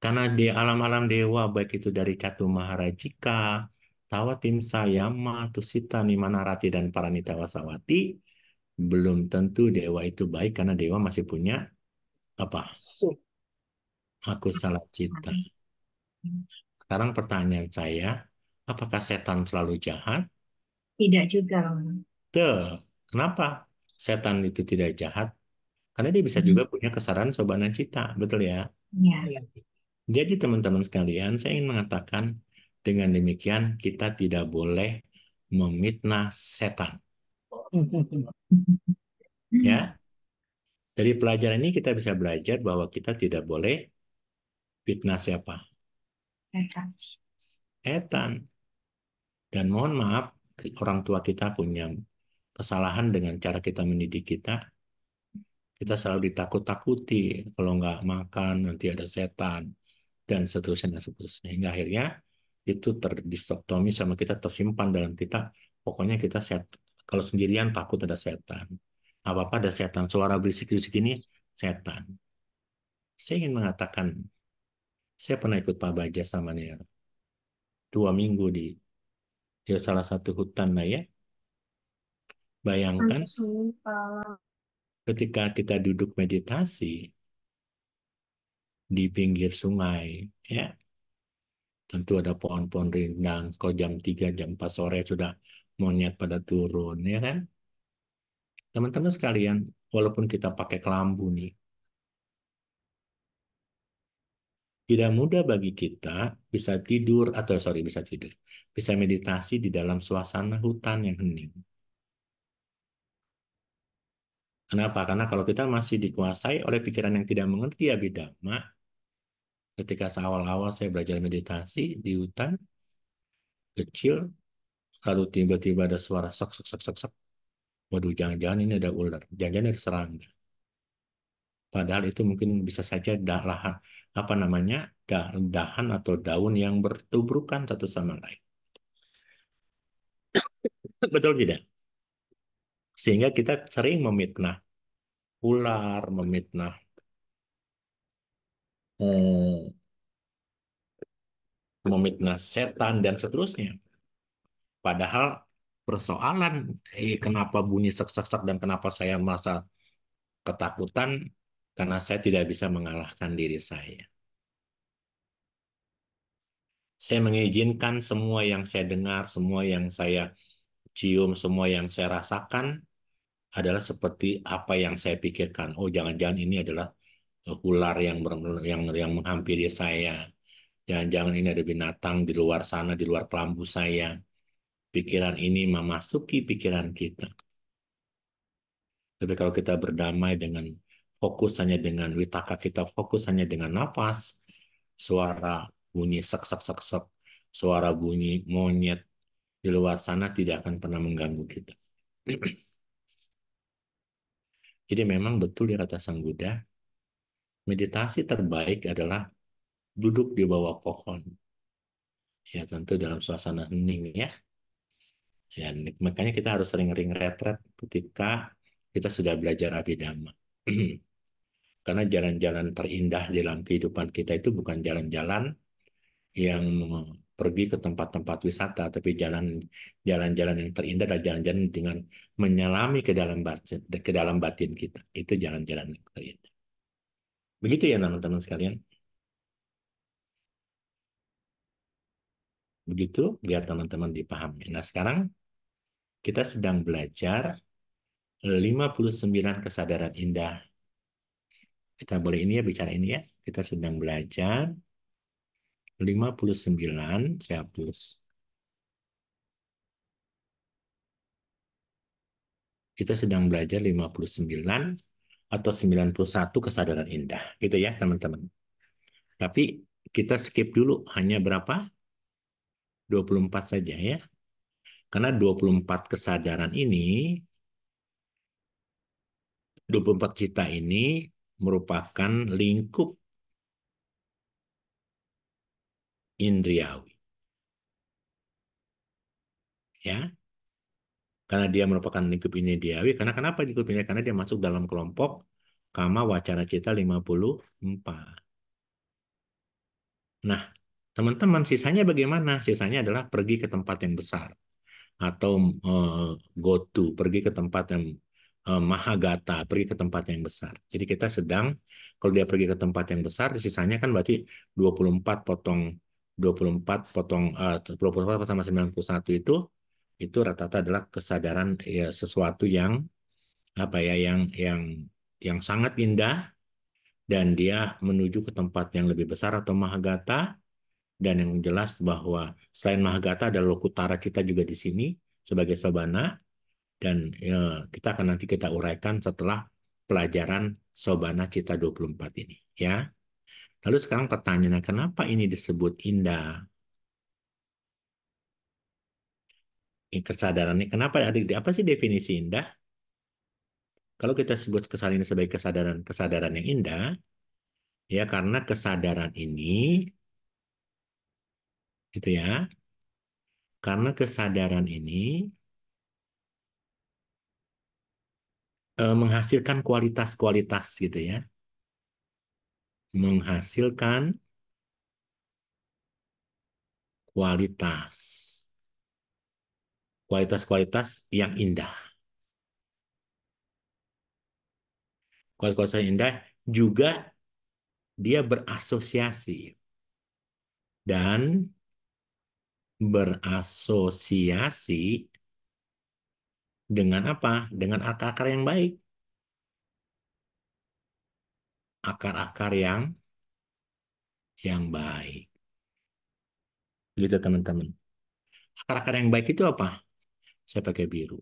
Karena di alam-alam dewa, baik itu dari Catu Maharajika, Tawatimsa, Yama, Tusita, Nimanarati, dan Paranita Wasawati, belum tentu dewa itu baik karena dewa masih punya apa? Aku salah cita. Hmm. Sekarang pertanyaan saya, Apakah setan selalu jahat? Tidak juga, Romo. kenapa setan itu tidak jahat? Karena dia bisa hmm. juga punya kesaran sobat cita, betul ya? Iya. iya. Jadi teman-teman sekalian, saya ingin mengatakan dengan demikian kita tidak boleh memitnah setan. Ya. Dari pelajaran ini kita bisa belajar bahwa kita tidak boleh fitnah siapa? Setan. Setan. Dan mohon maaf, orang tua kita punya kesalahan dengan cara kita mendidik kita. Kita selalu ditakut-takuti kalau nggak makan nanti ada setan dan seterusnya dan seterusnya. Hingga akhirnya itu terdistoktomi sama kita tersimpan dalam kita. Pokoknya kita set, kalau sendirian takut ada setan. Apa-apa ada setan. Suara berisik-berisik ini setan. Saya ingin mengatakan, saya pernah ikut Pak Baja sama Nero. Dua minggu di ya salah satu hutan lah ya. Bayangkan eh, ketika kita duduk meditasi di pinggir sungai ya. Tentu ada pohon-pohon rindang, kalau jam tiga jam 4 sore sudah monyet pada turun ya kan. Teman-teman sekalian, walaupun kita pakai kelambu nih, Tidak mudah bagi kita bisa tidur atau sorry bisa tidur, bisa meditasi di dalam suasana hutan yang hening. Kenapa? Karena kalau kita masih dikuasai oleh pikiran yang tidak mengerti abidama, ya ketika seawal-awal saya belajar meditasi di hutan kecil, lalu tiba-tiba ada suara sok sok sok sok sok. Waduh, jangan-jangan ini ada ular, jangan-jangan ada serangga. Padahal itu mungkin bisa saja dahan apa namanya dahan atau daun yang bertubrukan satu sama lain. Betul tidak? Sehingga kita sering memitnah ular, memitnah hmm, memitnah setan dan seterusnya. Padahal persoalan eh, kenapa bunyi sak-sak dan kenapa saya merasa ketakutan karena saya tidak bisa mengalahkan diri saya. Saya mengizinkan semua yang saya dengar, semua yang saya cium, semua yang saya rasakan adalah seperti apa yang saya pikirkan. Oh, jangan-jangan ini adalah ular yang yang yang menghampiri saya. Jangan-jangan ini ada binatang di luar sana, di luar kelambu saya. Pikiran ini memasuki pikiran kita. Tapi kalau kita berdamai dengan fokus hanya dengan witaka kita fokus hanya dengan nafas, suara bunyi sek sek sek sek suara bunyi monyet di luar sana tidak akan pernah mengganggu kita. Jadi memang betul di ya kata Sang Buddha, meditasi terbaik adalah duduk di bawah pohon. Ya tentu dalam suasana hening ya. Ya, makanya kita harus sering-sering retret ketika kita sudah belajar abidama. Karena jalan-jalan terindah dalam kehidupan kita itu bukan jalan-jalan yang pergi ke tempat-tempat wisata, tapi jalan jalan-jalan yang terindah adalah jalan-jalan dengan menyelami ke dalam batin, ke dalam batin kita. Itu jalan-jalan yang terindah. Begitu ya teman-teman sekalian. Begitu biar teman-teman dipahami. Nah, sekarang kita sedang belajar 59 kesadaran indah kita boleh ini ya bicara ini ya. Kita sedang belajar 59 saya hapus. Kita sedang belajar 59 atau 91 kesadaran indah. Gitu ya teman-teman. Tapi kita skip dulu hanya berapa? 24 saja ya. Karena 24 kesadaran ini 24 cita ini merupakan lingkup indriawi. Ya. Karena dia merupakan lingkup indriawi, karena kenapa lingkup indriawi? Karena dia masuk dalam kelompok kama wacara cita 54. Nah, teman-teman, sisanya bagaimana? Sisanya adalah pergi ke tempat yang besar atau uh, go to, pergi ke tempat yang Eh, mahagata, pergi ke tempat yang besar. Jadi kita sedang, kalau dia pergi ke tempat yang besar, sisanya kan berarti 24 potong 24 potong eh, uh, 24 sama 91 itu itu rata-rata adalah kesadaran ya, sesuatu yang apa ya yang yang yang sangat indah dan dia menuju ke tempat yang lebih besar atau mahagata dan yang jelas bahwa selain mahagata ada lokutara cita juga di sini sebagai sabana dan ya, kita akan nanti kita uraikan setelah pelajaran Sobana Cita 24 ini ya. Lalu sekarang pertanyaannya kenapa ini disebut indah? Ini ini kenapa adik apa sih definisi indah? Kalau kita sebut kesadaran sebagai kesadaran kesadaran yang indah, ya karena kesadaran ini gitu ya. Karena kesadaran ini Eh, menghasilkan kualitas-kualitas gitu ya. Menghasilkan kualitas. Kualitas-kualitas yang indah. Kualitas-kualitas yang indah juga dia berasosiasi. Dan berasosiasi dengan apa? Dengan akar-akar yang baik. Akar-akar yang yang baik. Gitu teman-teman. Akar-akar yang baik itu apa? Saya pakai biru.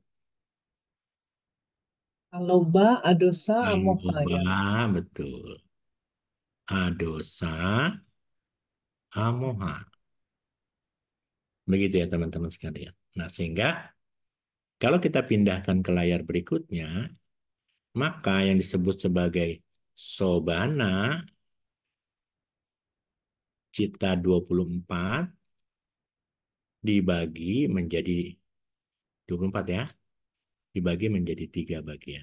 Aloba, adosa, amoha. Aloba, betul. Adosa, amoha. Begitu ya teman-teman sekalian. Nah sehingga kalau kita pindahkan ke layar berikutnya, maka yang disebut sebagai Sobana Cita 24 dibagi menjadi 24 ya. Dibagi menjadi tiga bagian.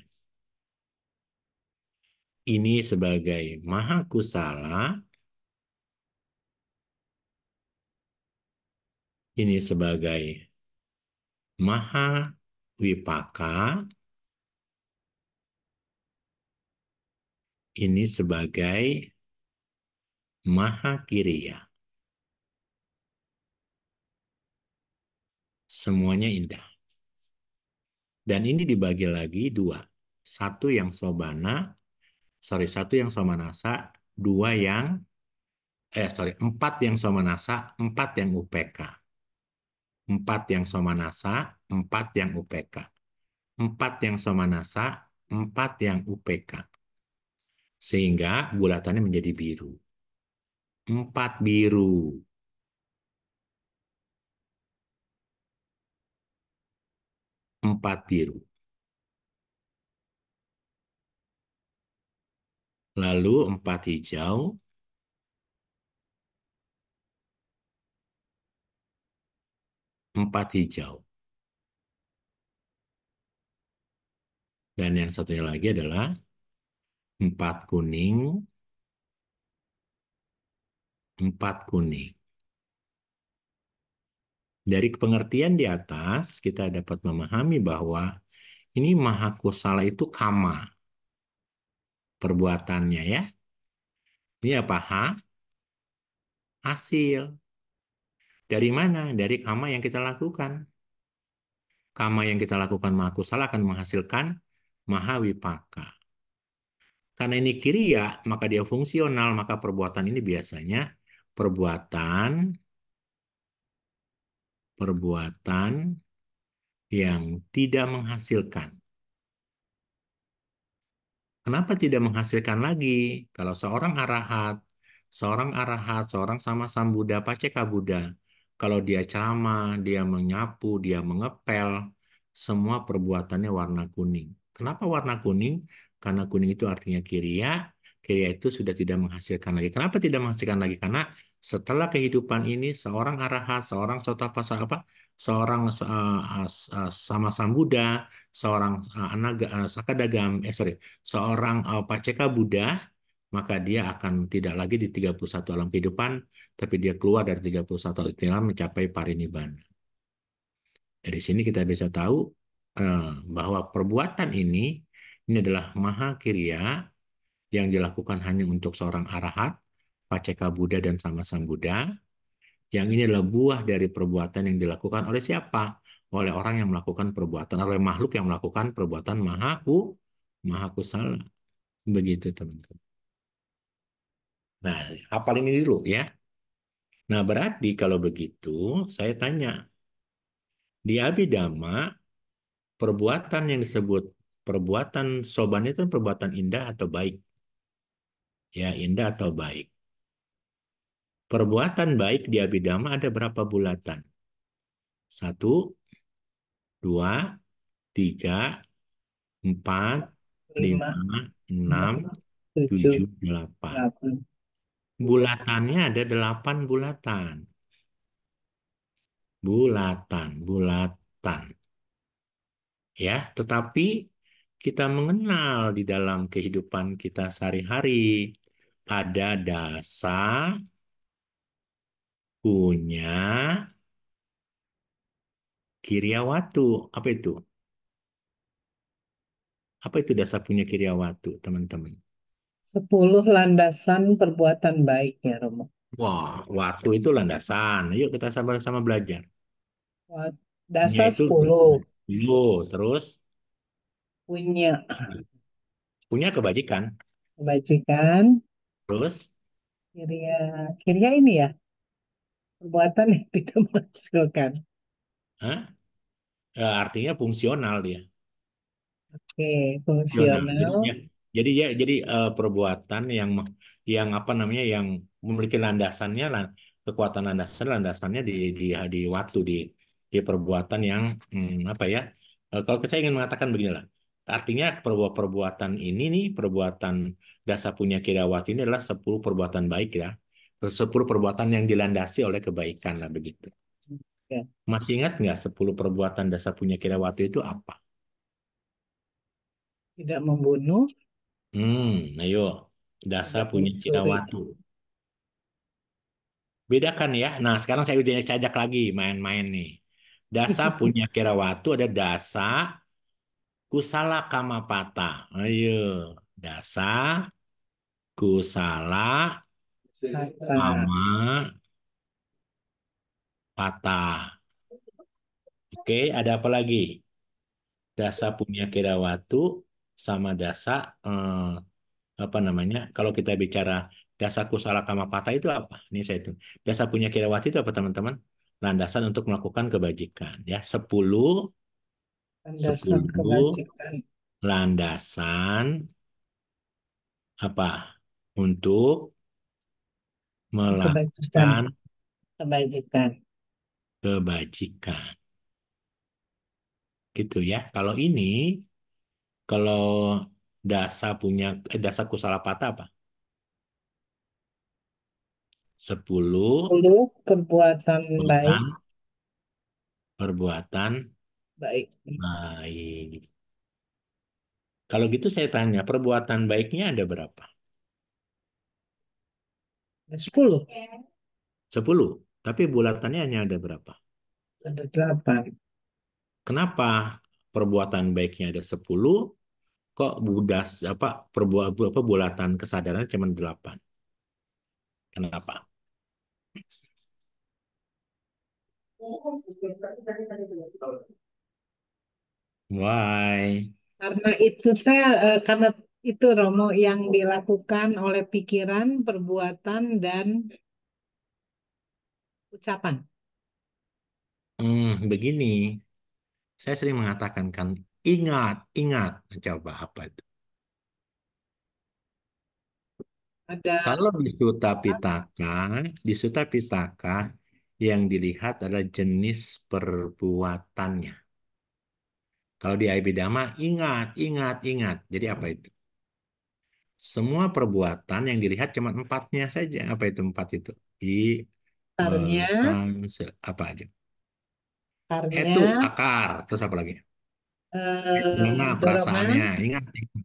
Ini sebagai Maha Kusala. Ini sebagai Maha Wipaka ini sebagai Mahakirya. Semuanya indah. Dan ini dibagi lagi dua. Satu yang sobana, sorry, satu yang somanasa, dua yang, eh sorry, empat yang somanasa, empat yang UPK. Empat yang somanasa, 4 yang UPK, 4 yang somanasa, 4 yang UPK. Sehingga bulatannya menjadi biru. 4 biru. Empat biru. Lalu empat hijau. Empat hijau. Dan yang satunya lagi adalah 4 kuning, 4 kuning. Dari pengertian di atas, kita dapat memahami bahwa ini mahakusala itu kama perbuatannya ya. Ini apa? Ha? Hasil. Dari mana? Dari kama yang kita lakukan. Kama yang kita lakukan mahakusala akan menghasilkan mahawipaka. Karena ini ya, maka dia fungsional, maka perbuatan ini biasanya perbuatan perbuatan yang tidak menghasilkan. Kenapa tidak menghasilkan lagi? Kalau seorang arahat, seorang arahat, seorang sama Buddha, paceka buddha, kalau dia ceramah, dia menyapu, dia mengepel, semua perbuatannya warna kuning. Kenapa warna kuning? Karena kuning itu artinya kiria, kiria itu sudah tidak menghasilkan lagi. Kenapa tidak menghasilkan lagi? Karena setelah kehidupan ini seorang arahat, seorang pasal apa? seorang uh, uh, sama Buddha, seorang uh, anaga uh, sakadagam, eh sorry, seorang uh, paceka Buddha, maka dia akan tidak lagi di 31 alam kehidupan, tapi dia keluar dari 31 alam mencapai parinibbana. Dari sini kita bisa tahu Eh, bahwa perbuatan ini ini adalah maha kirya yang dilakukan hanya untuk seorang arahat, paceka Buddha dan sama sang Buddha. Yang ini adalah buah dari perbuatan yang dilakukan oleh siapa? Oleh orang yang melakukan perbuatan, oleh makhluk yang melakukan perbuatan maha ku, maha kusala. Begitu teman-teman. Nah, hafal ini dulu ya. Nah, berarti kalau begitu, saya tanya. Di Abhidhamma, perbuatan yang disebut perbuatan soban itu kan perbuatan indah atau baik. Ya, indah atau baik. Perbuatan baik di abidama ada berapa bulatan? Satu, dua, tiga, empat, lima, enam, tujuh, delapan. Bulatannya ada delapan bulatan. Bulatan, bulatan ya, tetapi kita mengenal di dalam kehidupan kita sehari-hari ada dasa punya kiriawatu Apa itu? Apa itu dasar punya kiriawatu, teman-teman? Sepuluh landasan perbuatan baik ya, Romo. Wah, waktu itu landasan. Yuk kita sama-sama belajar. Dasar sepuluh. Yo, terus punya punya kebajikan. Kebajikan. Terus kiria kiria ini ya, perbuatan yang tidak menghasilkan. Hah? Ya, artinya fungsional dia. Oke, fungsional. Jadi, ya, jadi ya, jadi uh, perbuatan yang yang apa namanya yang memiliki landasannya, kekuatan landasan, landasannya di di di waktu di ya perbuatan yang hmm, apa ya? E, kalau saya ingin mengatakan beginilah, artinya perbuatan ini nih perbuatan dasar punya kirawati ini adalah 10 perbuatan baik ya 10 perbuatan yang dilandasi oleh kebaikan lah begitu ya. masih ingat nggak 10 perbuatan dasar punya kirawati itu apa tidak membunuh hmm ayo dasar punya kirawati bedakan ya nah sekarang saya ajak cajak lagi main-main nih Dasa punya Kerawatu ada dasa kusala pata, Ayo, dasa kusala kama pata. Oke, ada apa lagi? Dasa punya Kerawatu sama dasa eh, apa namanya? Kalau kita bicara dasa kusala kama pata itu apa? Ini saya itu. Dasa punya Kerawati itu apa teman-teman? landasan untuk melakukan kebajikan ya 10 landasan 10 kebajikan. landasan apa untuk melakukan kebajikan kebajikan kebajikan, gitu ya kalau ini kalau dasa punya eh, dasa kusala patah apa Sepuluh perbuatan baik. perbuatan baik. baik. Kalau gitu saya tanya, perbuatan baiknya ada berapa? Sepuluh. Sepuluh. Tapi bulatannya hanya ada berapa? Ada delapan. Kenapa perbuatan baiknya ada sepuluh? Kok budas apa perbuatan apa bulatan kesadaran cuma delapan? Kenapa? Why? Karena itu teh e, karena itu Romo yang dilakukan oleh pikiran, perbuatan dan ucapan. Hmm, begini, saya sering mengatakan kan, ingat, ingat, coba apa itu? Ada Kalau di Sutta Pitaka, di Sutta Pitaka yang dilihat adalah jenis perbuatannya. Kalau di Abhidhamma, ingat, ingat, ingat. Jadi apa itu? Semua perbuatan yang dilihat cuma empatnya saja. Apa itu empat itu? I, akarnya, e, sang, se, apa aja? Akarnya, e Itu akar. Terus apa lagi? Eh, Mengapa Mana perasaannya? Ingat.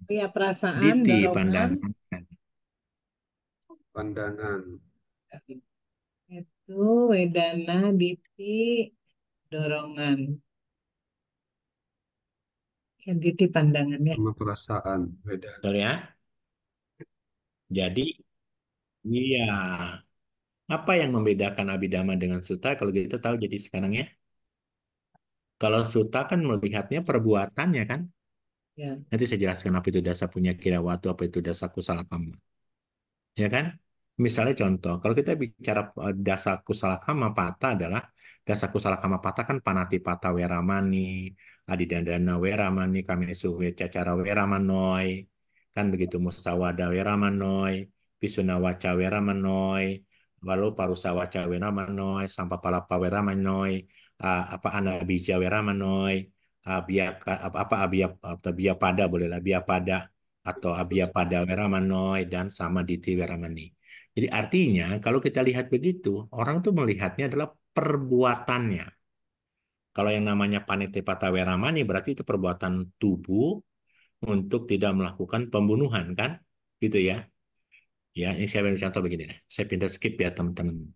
ya perasaan, Diti, dorongan, pandangan, pandangan. Itu wedana diti dorongan. yang diti pandangannya. Sama perasaan wedana. ya? Jadi, iya. Apa yang membedakan abidama dengan suta? Kalau gitu tahu jadi sekarang ya. Kalau suta kan melihatnya perbuatannya kan. Ya. Nanti saya jelaskan apa itu dasa punya kira waktu apa itu dasa kusala Ya kan? Misalnya contoh, kalau kita bicara eh, dasa salakama pata adalah dasa salakama pata kan panati patah weramani, adidandana weramani, kamesu cacara weramanoi, kan begitu musawada weramanoi, pisuna waca weramanoi, walau parusa waca weramanoi, sampah palapa weramanoi, apa apa bija weramanoi, abia apa, apa abia atau abia pada bolehlah abia pada atau abia pada weramanoi dan sama diti weramani jadi artinya kalau kita lihat begitu, orang tuh melihatnya adalah perbuatannya. Kalau yang namanya panite weramani berarti itu perbuatan tubuh untuk tidak melakukan pembunuhan kan? Gitu ya. Ya, ini saya ambil contoh begini deh. Saya pindah skip ya teman-teman.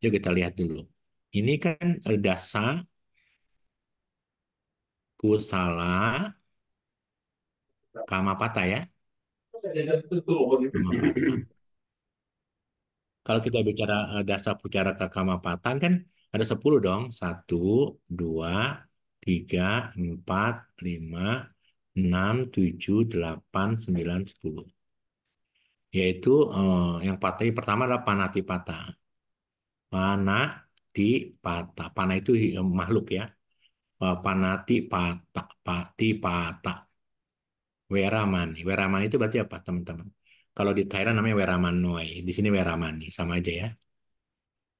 Yuk kita lihat dulu. Ini kan eh, dasa kusala kamapata ya. Kalau kita bicara uh, dasar pucara kakama patang kan ada 10 dong. 1, 2, 3, 4, 5, 6, 7, 8, 9, 10. Yaitu eh, yang patah pertama adalah panati patah. Panati patah. Panah itu eh, makhluk ya. Eh, panati patah. Pati patah. Weramani. Weramani itu berarti apa teman-teman? Kalau di Thailand namanya Weramanoi. Di sini Weramani, sama aja ya.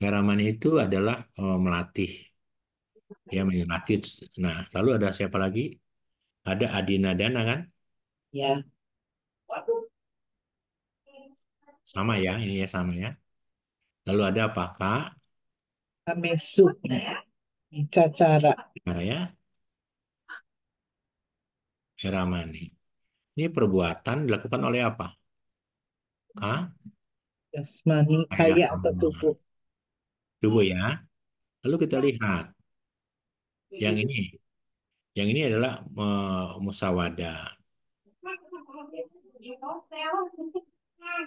Weramani itu adalah oh, melatih. Ya, melatih. Nah, lalu ada siapa lagi? Ada Adinadana kan? Ya. Sama ya, ini ya sama ya. Lalu ada apa, Kak? Amesu. Cacara. Cara ya. Weramani. Ini perbuatan dilakukan oleh apa? Hah? Jasmani, kaya atau tubuh. Tubuh ya. Lalu kita lihat. Yang ini. Yang ini adalah uh, eh, musawada.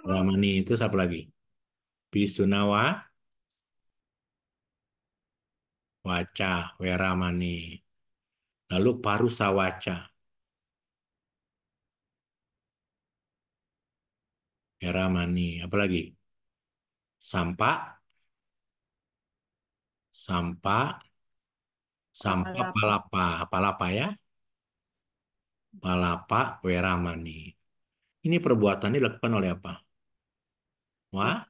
Ramani itu siapa lagi? Bisunawa. Waca, weramani. Lalu parusawaca. era Mani. Apalagi? sampah, sampah, sampah, Palapa. Palapa ya. Palapa Weramani. Ini perbuatan dilakukan oleh apa? Wah?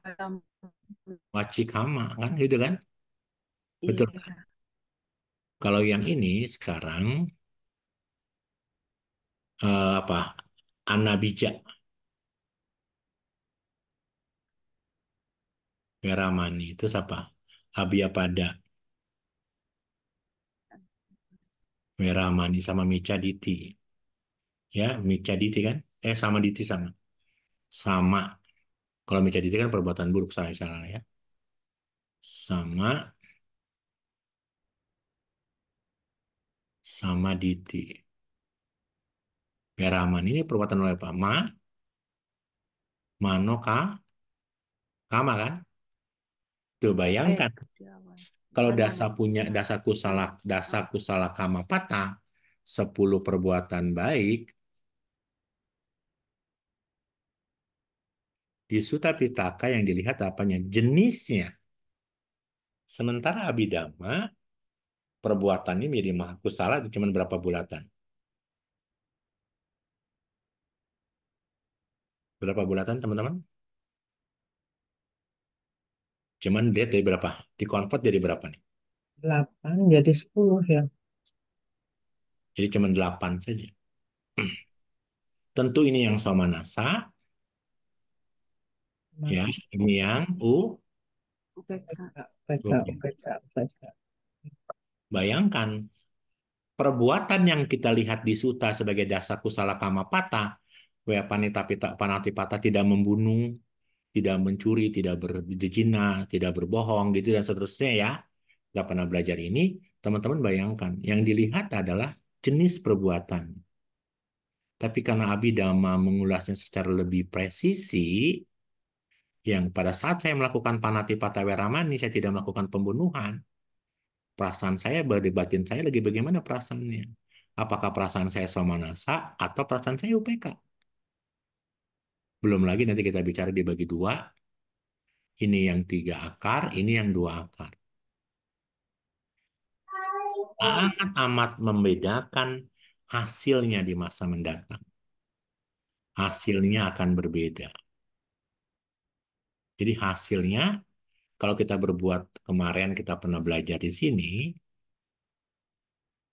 Wacikama kan gitu kan? Iya. Betul. Kan? Kalau yang ini sekarang uh, apa? bijak. Garamani. itu siapa? Abia Pada. Meramani sama Micaditi. Ya, Micaditi kan? Eh, sama Diti sama. Sama. Kalau Micaditi kan perbuatan buruk, saya salah ya. Sama. Sama Diti. Meramani ini perbuatan oleh apa? Ma. Manoka. Kama kan? Tuh bayangkan eh, kalau dasa punya dasa kusala dasa kusala kama patah 10 perbuatan baik di Suta Pitaka yang dilihat apanya jenisnya sementara abidama perbuatannya menjadi mahakusala cuma berapa bulatan berapa bulatan teman-teman Cuman dia dari berapa? Di convert jadi berapa nih? 8 jadi 10 ya. Jadi cuma 8 saja. Tentu ini yang sama Nasa. Ya, ini yang U. Bayangkan, perbuatan yang kita lihat di suta sebagai dasar kusala kama pata, wea panita pita panati pata tidak membunuh, tidak mencuri, tidak berjejina, tidak berbohong gitu dan seterusnya ya. Gak pernah belajar ini, teman-teman bayangkan, yang dilihat adalah jenis perbuatan. Tapi karena Abidama mengulasnya secara lebih presisi, yang pada saat saya melakukan panati pataweramani, saya tidak melakukan pembunuhan, perasaan saya, batin saya lagi bagaimana perasaannya. Apakah perasaan saya somanasa atau perasaan saya UPK belum lagi nanti kita bicara dibagi dua. Ini yang tiga akar, ini yang dua akar. sangat amat membedakan hasilnya di masa mendatang. Hasilnya akan berbeda. Jadi hasilnya, kalau kita berbuat kemarin kita pernah belajar di sini,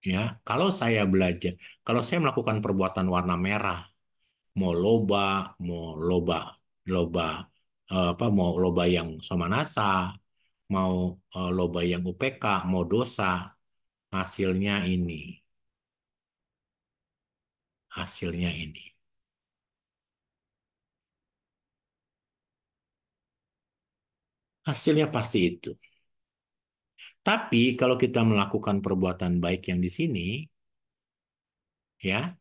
ya kalau saya belajar, kalau saya melakukan perbuatan warna merah, mau loba, mau loba loba eh, apa mau loba yang somanasa, mau eh, loba yang UPK, mau dosa, hasilnya ini. Hasilnya ini. Hasilnya pasti itu. Tapi kalau kita melakukan perbuatan baik yang di sini, ya,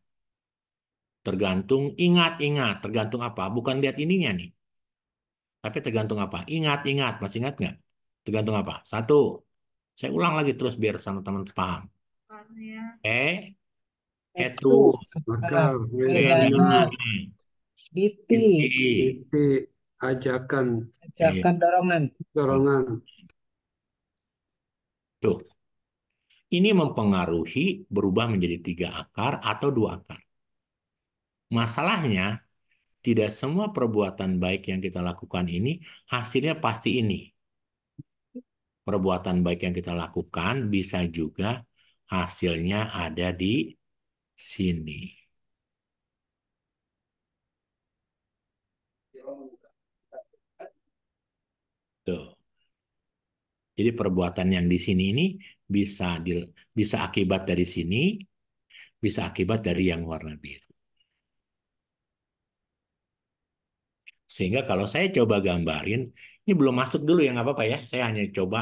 Tergantung ingat-ingat, tergantung apa? Bukan lihat ininya nih. Tapi tergantung apa? Ingat-ingat, masih ingat nggak? Tergantung apa? Satu, saya ulang lagi terus biar sama teman paham. Eh, itu, diti, iya. iya. diti, ajakan, ajakan iya. dorongan, dorongan. Tuh, ini mempengaruhi berubah menjadi tiga akar atau dua akar. Masalahnya, tidak semua perbuatan baik yang kita lakukan ini hasilnya pasti ini. Perbuatan baik yang kita lakukan bisa juga hasilnya ada di sini. Tuh. Jadi perbuatan yang di sini ini bisa di, bisa akibat dari sini, bisa akibat dari yang warna biru. Sehingga kalau saya coba gambarin, ini belum masuk dulu ya nggak apa-apa ya. Saya hanya coba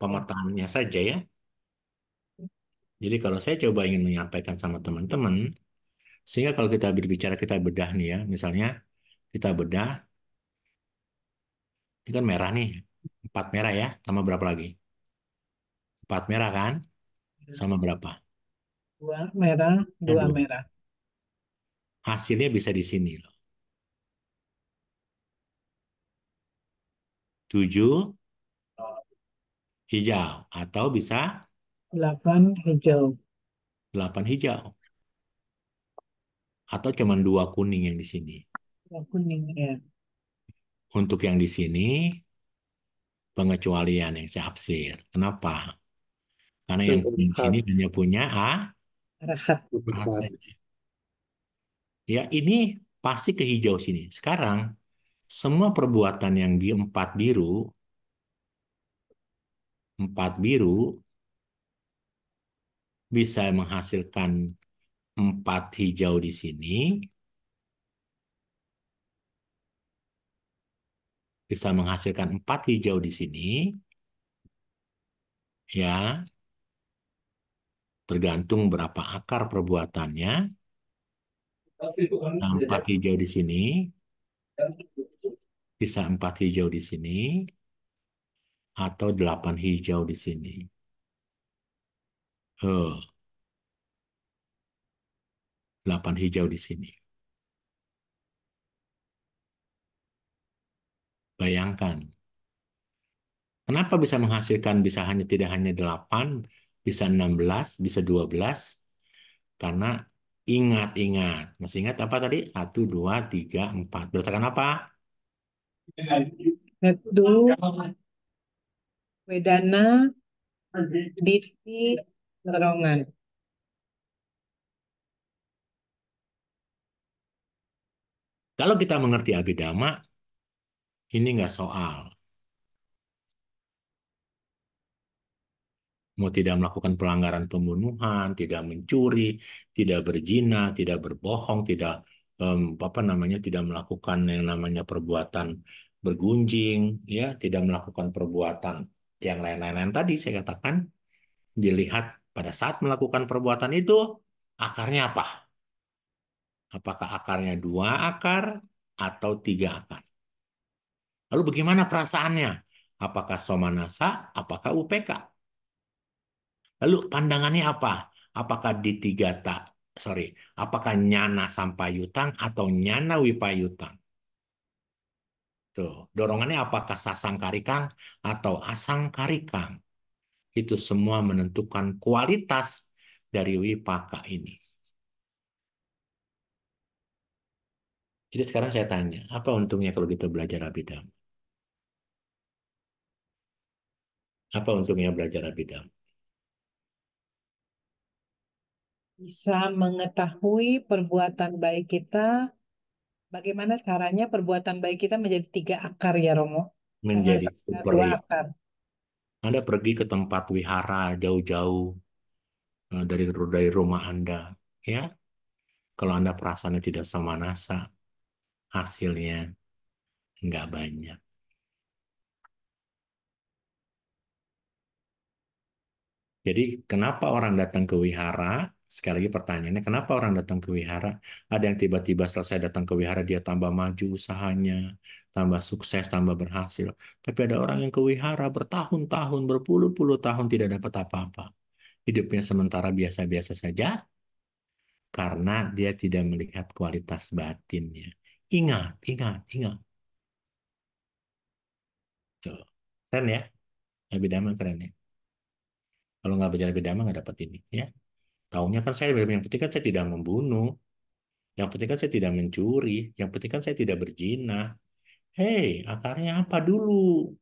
pemetaannya saja ya. Jadi kalau saya coba ingin menyampaikan sama teman-teman, sehingga kalau kita berbicara kita bedah nih ya, misalnya kita bedah, ini kan merah nih, empat merah ya, sama berapa lagi? Empat merah kan, sama berapa? Dua merah, dua, dua. merah. Hasilnya bisa di sini loh. tujuh oh. hijau atau bisa delapan hijau. Delapan hijau. Atau cuma dua kuning yang di sini. Dua kuning ya. Untuk yang di sini pengecualian yang saya absir Kenapa? Karena yang kuning sini hanya punya A. Rahat. Ya ini pasti ke hijau sini. Sekarang semua perbuatan yang di empat biru, empat biru bisa menghasilkan empat hijau di sini, bisa menghasilkan empat hijau di sini, ya, tergantung berapa akar perbuatannya. Nah, empat hijau di sini, bisa empat hijau di sini atau delapan hijau di sini. Oh. Eh, 8 hijau di sini. Bayangkan. Kenapa bisa menghasilkan bisa hanya tidak hanya 8, bisa 16, bisa 12? Karena ingat-ingat. Masih ingat apa tadi? 1, 2, 3, 4. Berdasarkan apa? Hedu, Wedana, Diti, terongan Kalau kita mengerti abidama, ini nggak soal. Mau tidak melakukan pelanggaran pembunuhan, tidak mencuri, tidak berzina, tidak berbohong, tidak um, apa namanya tidak melakukan yang namanya perbuatan bergunjing ya tidak melakukan perbuatan yang lain-lain tadi saya katakan dilihat pada saat melakukan perbuatan itu akarnya apa apakah akarnya dua akar atau tiga akar lalu bagaimana perasaannya apakah somanasa apakah UPK lalu pandangannya apa apakah di tiga tak sorry, apakah nyana sampai sampayutang atau nyana wipayutang? Tuh, dorongannya apakah sasang karikang atau asang karikang? Itu semua menentukan kualitas dari wipaka ini. Jadi sekarang saya tanya, apa untungnya kalau kita belajar abidam? Apa untungnya belajar abidam? bisa mengetahui perbuatan baik kita. Bagaimana caranya perbuatan baik kita menjadi tiga akar ya Romo? Menjadi super dua iya. akar. Anda pergi ke tempat wihara jauh-jauh eh, dari dari rumah Anda, ya. Kalau Anda perasaannya tidak sama nasa, hasilnya nggak banyak. Jadi kenapa orang datang ke wihara? sekali lagi pertanyaannya kenapa orang datang ke wihara ada yang tiba-tiba selesai datang ke wihara dia tambah maju usahanya tambah sukses tambah berhasil tapi ada orang yang ke wihara bertahun-tahun berpuluh-puluh tahun tidak dapat apa-apa hidupnya sementara biasa-biasa saja karena dia tidak melihat kualitas batinnya ingat ingat ingat Tuh. keren ya Lebih damai keren ya kalau nggak belajar lebih damai, nggak dapat ini ya Tahunya kan saya yang penting kan saya tidak membunuh. Yang penting kan saya tidak mencuri. Yang penting kan saya tidak berzina. Hei, akarnya apa dulu?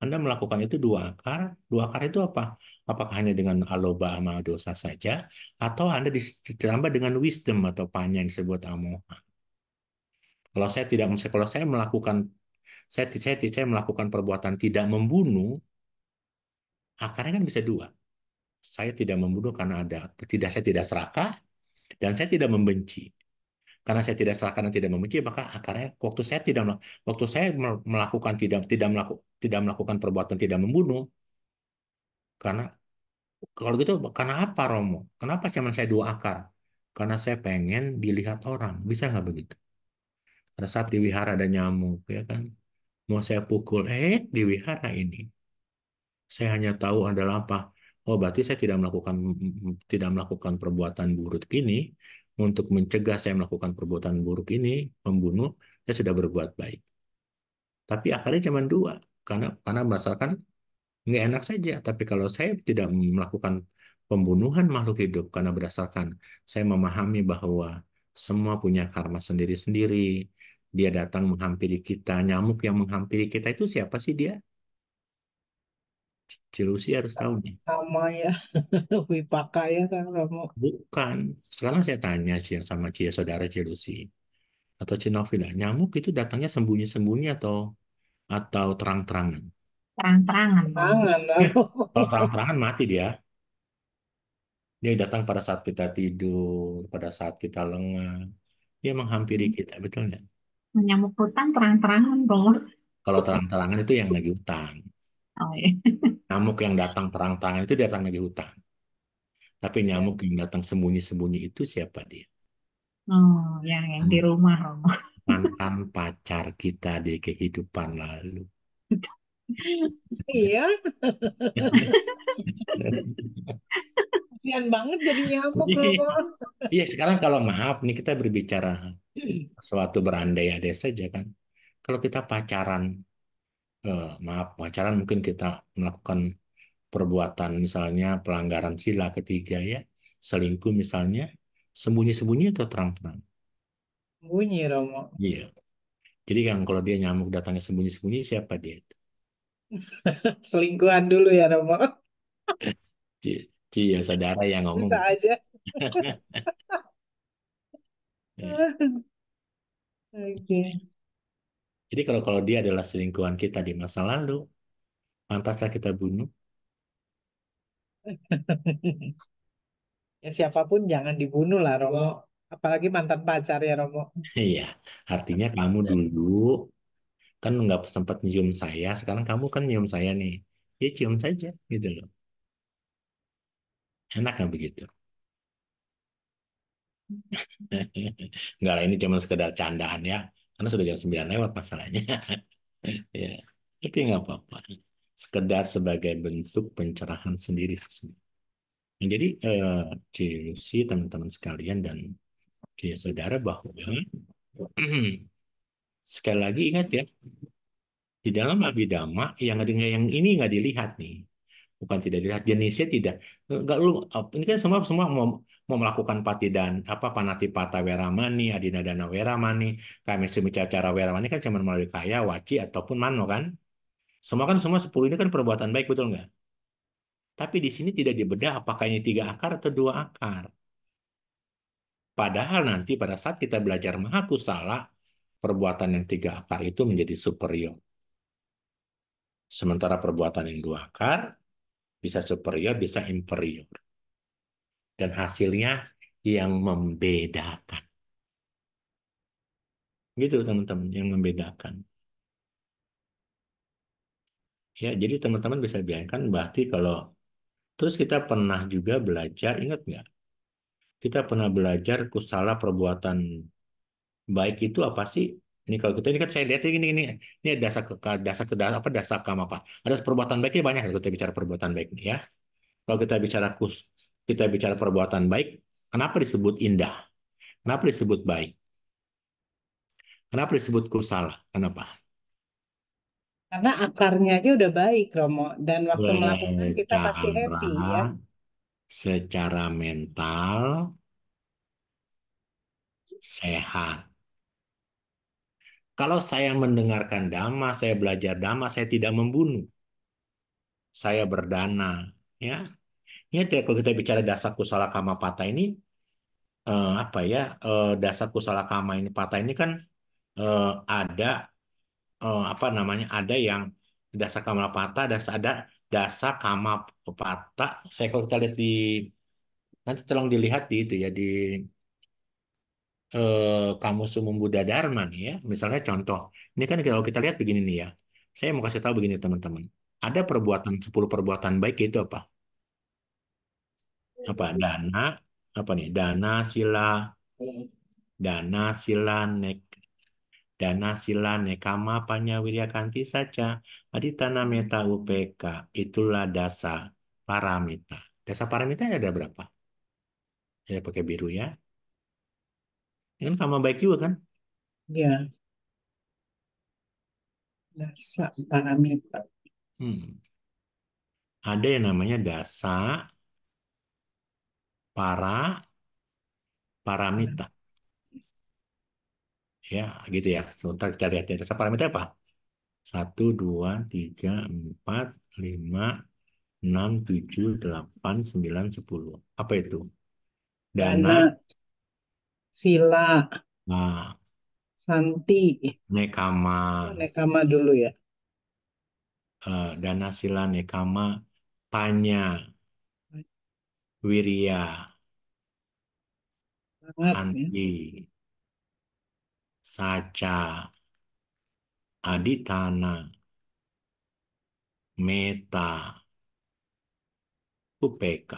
Anda melakukan itu dua akar. Dua akar itu apa? Apakah hanya dengan aloba sama dosa saja? Atau Anda ditambah dengan wisdom atau panjang yang disebut amoha? Kalau saya tidak, kalau saya melakukan saya, saya, saya melakukan perbuatan tidak membunuh, akarnya kan bisa dua saya tidak membunuh karena ada tidak saya tidak serakah dan saya tidak membenci. Karena saya tidak serakah dan tidak membenci, maka akarnya waktu saya tidak waktu saya melakukan tidak tidak melakukan tidak melakukan perbuatan tidak membunuh karena kalau gitu karena apa Romo? Kenapa cuman saya dua akar? Karena saya pengen dilihat orang. Bisa nggak begitu? Pada saat di wihara ada nyamuk, ya kan? Mau saya pukul, eh di wihara ini. Saya hanya tahu adalah apa? oh berarti saya tidak melakukan tidak melakukan perbuatan buruk ini untuk mencegah saya melakukan perbuatan buruk ini membunuh saya sudah berbuat baik tapi akarnya cuma dua karena karena berdasarkan nggak enak saja tapi kalau saya tidak melakukan pembunuhan makhluk hidup karena berdasarkan saya memahami bahwa semua punya karma sendiri-sendiri dia datang menghampiri kita nyamuk yang menghampiri kita itu siapa sih dia Jelusi harus tahu nih. Sama ya, Wipaka ya kan kamu. Bukan. Sekarang saya tanya sih sama Cia saudara Jelusi atau Cinovila, nyamuk itu datangnya sembunyi-sembunyi atau atau terang-terangan? Terang-terangan. Terang-terangan. Iya. Kalau terang-terangan mati dia. Dia datang pada saat kita tidur, pada saat kita lengah. Dia menghampiri hmm. kita, betul nggak? Nyamuk hutan terang-terangan bro. Kalau terang-terangan itu yang lagi utang. Oh iya. Nyamuk yang datang terang-terangan itu datang dari hutan. Tapi iya. nyamuk yang datang sembunyi-sembunyi itu siapa dia? Oh, yang yang di rumah. Mantan pacar kita di kehidupan lalu. Iya. Kasihan banget jadi nyamuk loh. Iya. iya, sekarang kalau maaf nih kita berbicara suatu berandai-andai saja kan. Kalau kita pacaran eh, maaf pacaran mungkin kita melakukan perbuatan misalnya pelanggaran sila ketiga ya selingkuh misalnya sembunyi-sembunyi atau terang-terang sembunyi Romo iya jadi kan kalau dia nyamuk datangnya sembunyi-sembunyi siapa dia itu selingkuhan dulu ya Romo iya saudara yang ngomong bisa aja iya. oke okay. Jadi kalau kalau dia adalah selingkuhan kita di masa lalu, pantaslah kita bunuh. ya siapapun jangan dibunuh lah Romo. Apalagi mantan pacar ya Romo. Iya, artinya kamu dulu kan nggak sempat nyium saya, sekarang kamu kan nyium saya nih. Ya cium saja gitu loh. Enak kan begitu? Enggak lah ini cuma sekedar candaan ya. Karena sudah jam 9 lewat masalahnya. ya. Tapi nggak apa-apa. Sekedar sebagai bentuk pencerahan sendiri sesungguhnya. jadi jadi eh, teman-teman sekalian dan ya, saudara bahwa sekali lagi ingat ya di dalam abidama yang ada yang ini nggak dilihat nih bukan tidak dilihat jenisnya tidak Enggak lu ini kan semua semua mau, mau melakukan dan apa panati pata weramani adinadana weramani kami cara weramani kan cuma melalui kaya waci ataupun mano kan semua kan semua sepuluh ini kan perbuatan baik betul nggak tapi di sini tidak dibedah apakah ini tiga akar atau dua akar padahal nanti pada saat kita belajar mengaku salah perbuatan yang tiga akar itu menjadi superior sementara perbuatan yang dua akar bisa superior, bisa inferior. Dan hasilnya yang membedakan. Gitu teman-teman, yang membedakan. Ya, jadi teman-teman bisa bayangkan berarti kalau terus kita pernah juga belajar, ingat nggak? Kita pernah belajar kusala perbuatan baik itu apa sih? Ini kalau kita gitu, ini kan saya lihat ini ini ini dasar ke dasar ke dasar apa dasar kamu apa? Ada perbuatan baiknya banyak kalau kita bicara perbuatan baik ya. Kalau kita bicara kus kita bicara perbuatan baik, kenapa disebut indah? Kenapa disebut baik? Kenapa disebut kusala? Kenapa? Karena akarnya aja udah baik, Romo. Dan waktu secara, melakukan kita pasti happy ya. Secara mental sehat kalau saya mendengarkan dhamma, saya belajar dhamma, saya tidak membunuh. Saya berdana, ya. ya ini kalau kita bicara dasar kusala kama patah ini eh, apa ya? Eh, dasar kusala kama ini patah ini kan eh, ada eh, apa namanya? Ada yang dasar kama patah, dasar ada dasar kama patah. Saya kalau kita lihat di nanti tolong dilihat di itu ya di eh, kamus umum Buddha Dharma nih ya, misalnya contoh, ini kan kalau kita lihat begini nih ya, saya mau kasih tahu begini teman-teman, ada perbuatan 10 perbuatan baik itu apa? Apa hmm. dana, apa nih? Dana sila, dana sila nek, dana sila nekama panya kanti saja, tanah meta upk, itulah dasa paramita. Dasa paramita ada berapa? Saya pakai biru ya kan sama baik juga kan ya dasa paramita. hmm. ada yang namanya dasa para paramita ya gitu ya sebentar kita lihat ya dasa paramita apa satu dua tiga empat lima enam tujuh delapan sembilan sepuluh apa itu dana Sila, Nah, Santi, nekama, Nekama dulu ya. Uh, dana sila nekama, panya, Wiria. Sangat ya. anti, saca, aditana, meta, upeka.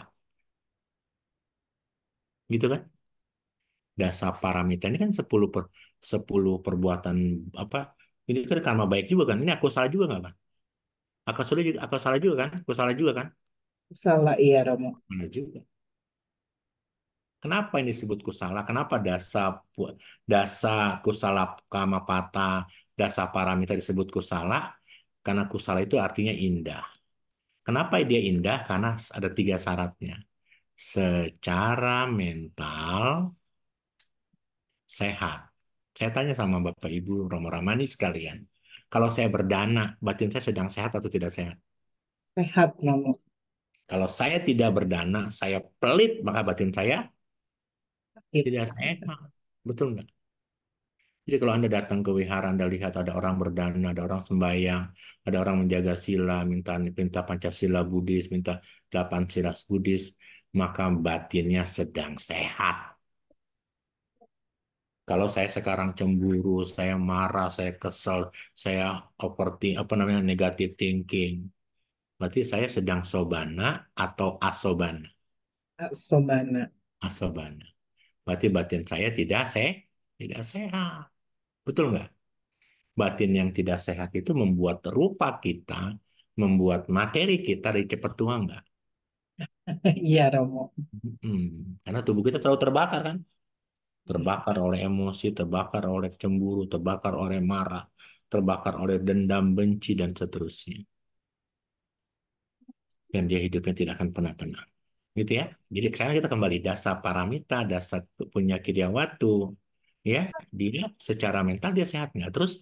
Gitu kan? Dasar paramita ini kan 10 per 10 perbuatan apa ini kan karma baik juga kan ini aku salah juga nggak pak aku salah juga aku salah juga kan aku salah juga kan salah iya Romo salah juga Kenapa ini disebut kusala? Kenapa dasa dasa kusala pata dasar paramita disebut kusala? Karena kusala itu artinya indah. Kenapa dia indah? Karena ada tiga syaratnya. Secara mental, sehat. Saya tanya sama Bapak Ibu Romo Ramani sekalian, kalau saya berdana, batin saya sedang sehat atau tidak sehat? Sehat, Romo. Kalau saya tidak berdana, saya pelit, maka batin saya tidak sehat. Betul nggak? Jadi kalau Anda datang ke wihara, Anda lihat ada orang berdana, ada orang sembahyang, ada orang menjaga sila, minta minta Pancasila Buddhis, minta delapan sila Buddhis, maka batinnya sedang sehat kalau saya sekarang cemburu, saya marah, saya kesel, saya overthink, apa namanya negative thinking. Berarti saya sedang sobana atau asobana? Asobana. Asobana. Berarti batin saya tidak sehat, tidak sehat. Betul nggak? Batin yang tidak sehat itu membuat rupa kita, membuat materi kita dari cepat tua nggak? Iya, Romo. Hmm, karena tubuh kita selalu terbakar kan? terbakar oleh emosi, terbakar oleh cemburu, terbakar oleh marah, terbakar oleh dendam, benci, dan seterusnya. Dan dia hidupnya tidak akan pernah tenang. Gitu ya. Jadi sekarang kita kembali dasar paramita, dasar punya kirya watu. Ya, dia secara mental dia sehat nggak? Terus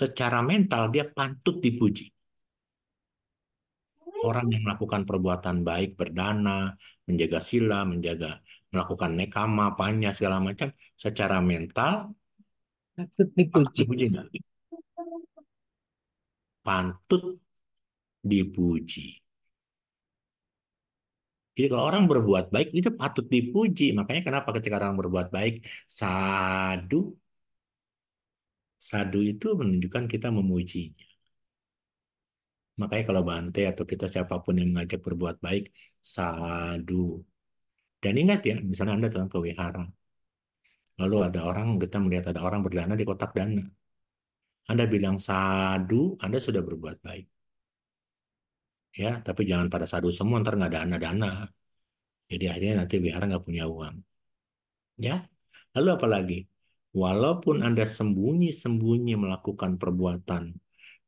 secara mental dia pantut dipuji. Orang yang melakukan perbuatan baik berdana, menjaga sila, menjaga melakukan nekama, apanya, segala macam, secara mental, patut dipuji. dipuji Pantut dipuji. Jadi kalau orang berbuat baik itu patut dipuji. Makanya kenapa ketika orang berbuat baik, sadu, sadu itu menunjukkan kita memujinya. Makanya kalau Bante atau kita siapapun yang mengajak berbuat baik, sadu, dan ingat ya, misalnya Anda datang ke wihara, lalu ada orang, kita melihat ada orang berdana di kotak dana. Anda bilang sadu, Anda sudah berbuat baik. Ya, tapi jangan pada sadu semua, ntar nggak ada dana-dana. Jadi akhirnya nanti wihara nggak punya uang. Ya, lalu apalagi? Walaupun Anda sembunyi-sembunyi melakukan perbuatan,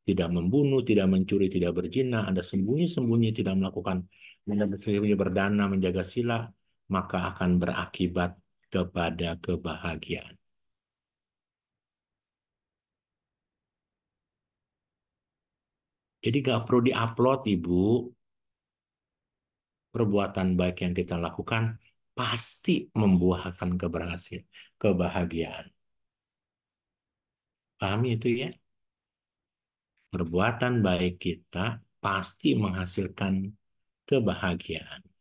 tidak membunuh, tidak mencuri, tidak berzina, Anda sembunyi-sembunyi tidak melakukan, Anda sembunyi berdana, menjaga sila, maka akan berakibat kepada kebahagiaan. Jadi gak perlu diupload ibu. Perbuatan baik yang kita lakukan pasti membuahkan keberhasilan, kebahagiaan. Pahami itu ya? Perbuatan baik kita pasti menghasilkan kebahagiaan.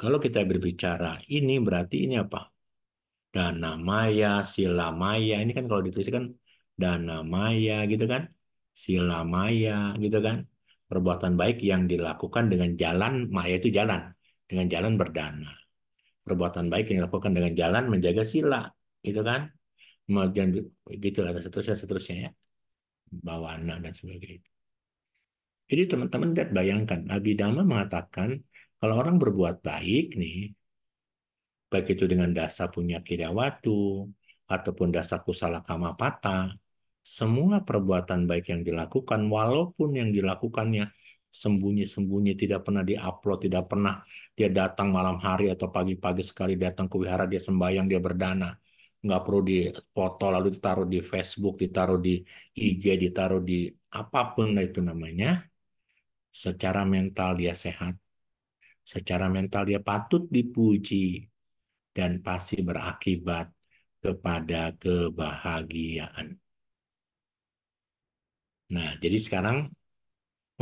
Kalau kita berbicara ini berarti ini apa? Dana maya, sila maya. Ini kan kalau ditulis kan dana maya gitu kan. Sila maya gitu kan. Perbuatan baik yang dilakukan dengan jalan, maya itu jalan. Dengan jalan berdana. Perbuatan baik yang dilakukan dengan jalan menjaga sila. Gitu kan. Gitu lah, dan seterusnya, seterusnya ya. Bawa anak dan sebagainya. Jadi teman-teman lihat bayangkan, Abidama mengatakan kalau orang berbuat baik nih, baik itu dengan dasar punya kidawatu, ataupun dasar kusala kama pata, semua perbuatan baik yang dilakukan, walaupun yang dilakukannya sembunyi-sembunyi, tidak pernah diupload, tidak pernah dia datang malam hari atau pagi-pagi sekali datang ke wihara, dia sembahyang, dia berdana. Nggak perlu dipoto, lalu ditaruh di Facebook, ditaruh di IG, ditaruh di apapun itu namanya. Secara mental dia sehat, Secara mental dia patut dipuji dan pasti berakibat kepada kebahagiaan. Nah, jadi sekarang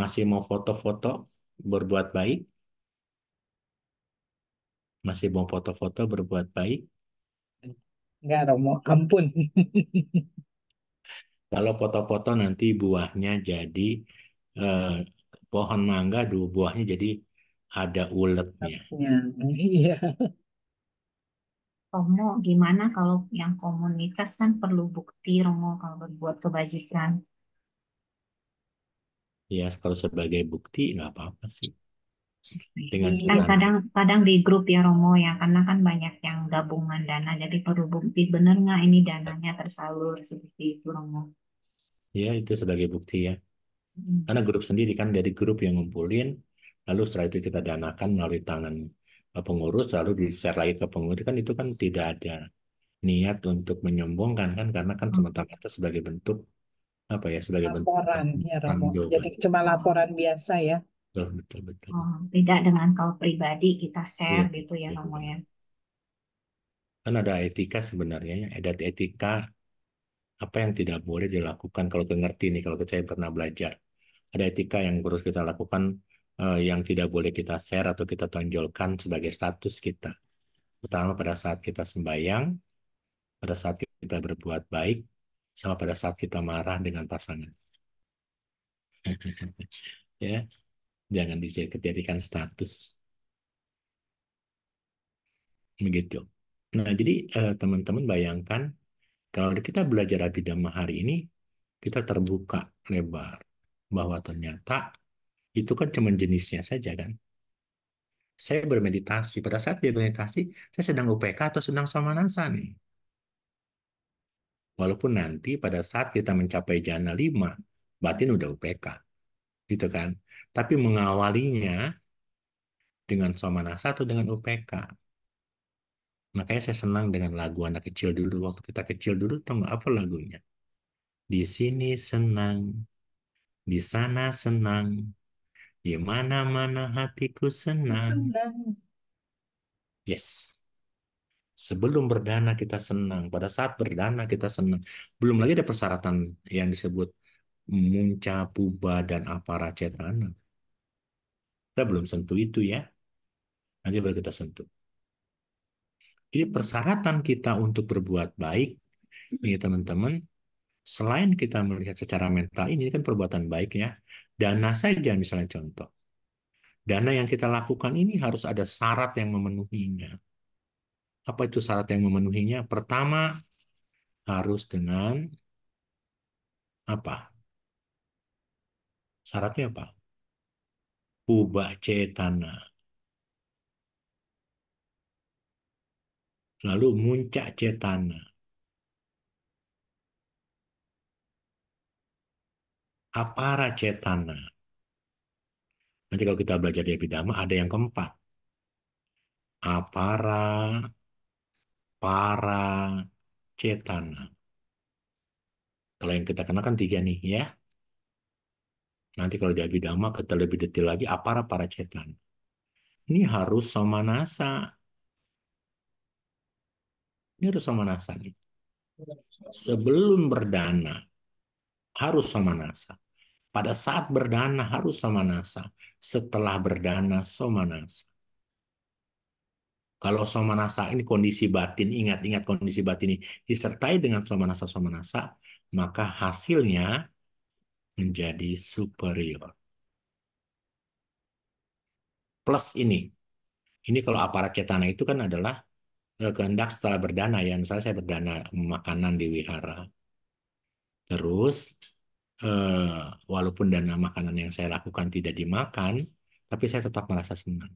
masih mau foto-foto berbuat baik? Masih mau foto-foto berbuat baik? Enggak, Romo. Ampun. Kalau foto-foto nanti buahnya jadi eh, pohon mangga, dua buahnya jadi ada uletnya. Iya. Iya. Romo, gimana kalau yang komunitas kan perlu bukti Romo kalau berbuat kebajikan. Ya, kalau sebagai bukti nggak apa-apa sih. Iya, Dengan kan kadang kadang di grup ya Romo ya karena kan banyak yang gabungan dana jadi perlu bukti bener nggak ini dananya tersalur seperti itu Romo. Ya, itu sebagai bukti ya. Hmm. Karena grup sendiri kan dari grup yang ngumpulin lalu setelah itu kita danakan melalui tangan eh, pengurus lalu di-share lagi ke pengurus kan itu kan tidak ada niat untuk menyombongkan kan karena kan hmm. semata-mata sebagai bentuk apa ya sebagai laporan bentuk ya Jadi cuma laporan biasa ya. Betul betul betul. Oh, tidak dengan kalau pribadi kita iya, share ya, gitu ya iya, Romo ya. Kan ada etika sebenarnya ya, ada etika apa yang tidak boleh dilakukan kalau kita ngerti nih kalau kita pernah belajar ada etika yang harus kita lakukan uh, yang tidak boleh kita share atau kita tonjolkan sebagai status kita. Terutama pada saat kita sembayang, pada saat kita berbuat baik, sama pada saat kita marah dengan pasangan. ya, jangan dijadikan status. Begitu. Nah, jadi eh, teman-teman eh, bayangkan kalau kita belajar abidama hari ini, kita terbuka lebar bahwa ternyata itu kan cuma jenisnya saja kan. Saya bermeditasi. Pada saat dia meditasi, saya sedang UPK atau sedang somanasa nih. Walaupun nanti pada saat kita mencapai jana 5, batin udah UPK. Gitu kan. Tapi mengawalinya dengan somanasa atau dengan UPK. Makanya saya senang dengan lagu anak kecil dulu. Waktu kita kecil dulu, tau apa lagunya? Di sini senang, di sana senang, di mana-mana hatiku senang. Yes. Sebelum berdana kita senang. Pada saat berdana kita senang. Belum lagi ada persyaratan yang disebut munca, puba, dan aparacetrana. Kita belum sentuh itu ya. Nanti baru kita sentuh. Jadi persyaratan kita untuk berbuat baik, ini teman-teman, selain kita melihat secara mental, ini kan perbuatan baik ya, Dana saja misalnya contoh. Dana yang kita lakukan ini harus ada syarat yang memenuhinya. Apa itu syarat yang memenuhinya? Pertama, harus dengan apa? Syaratnya apa? Ubah cetana. Lalu muncak cetana apara cetana. Nanti kalau kita belajar di epidama ada yang keempat. Apara para cetana. Kalau yang kita kenakan tiga nih ya. Nanti kalau di abidama kita lebih detail lagi apara para cetana. Ini harus nasa. Ini harus nasa nih. Sebelum berdana harus nasa. Pada saat berdana harus somanasa. Setelah berdana somanasa. Kalau somanasa ini kondisi batin, ingat-ingat kondisi batin ini disertai dengan somanasa-somanasa, maka hasilnya menjadi superior. Plus ini, ini kalau aparat cetana itu kan adalah eh, kehendak setelah berdana ya, misalnya saya berdana makanan di wihara, terus Eh, walaupun dana makanan yang saya lakukan tidak dimakan, tapi saya tetap merasa senang.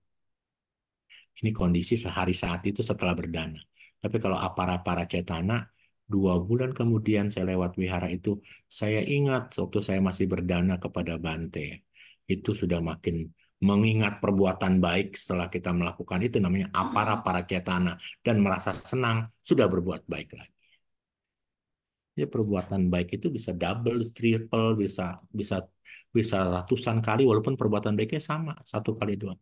Ini kondisi sehari saat itu setelah berdana. Tapi kalau apara-para cetana, dua bulan kemudian saya lewat wihara itu, saya ingat waktu saya masih berdana kepada Bante. Itu sudah makin mengingat perbuatan baik setelah kita melakukan itu namanya hmm. apara para cetana dan merasa senang sudah berbuat baik lagi ya perbuatan baik itu bisa double, triple, bisa bisa bisa ratusan kali walaupun perbuatan baiknya sama satu kali dua.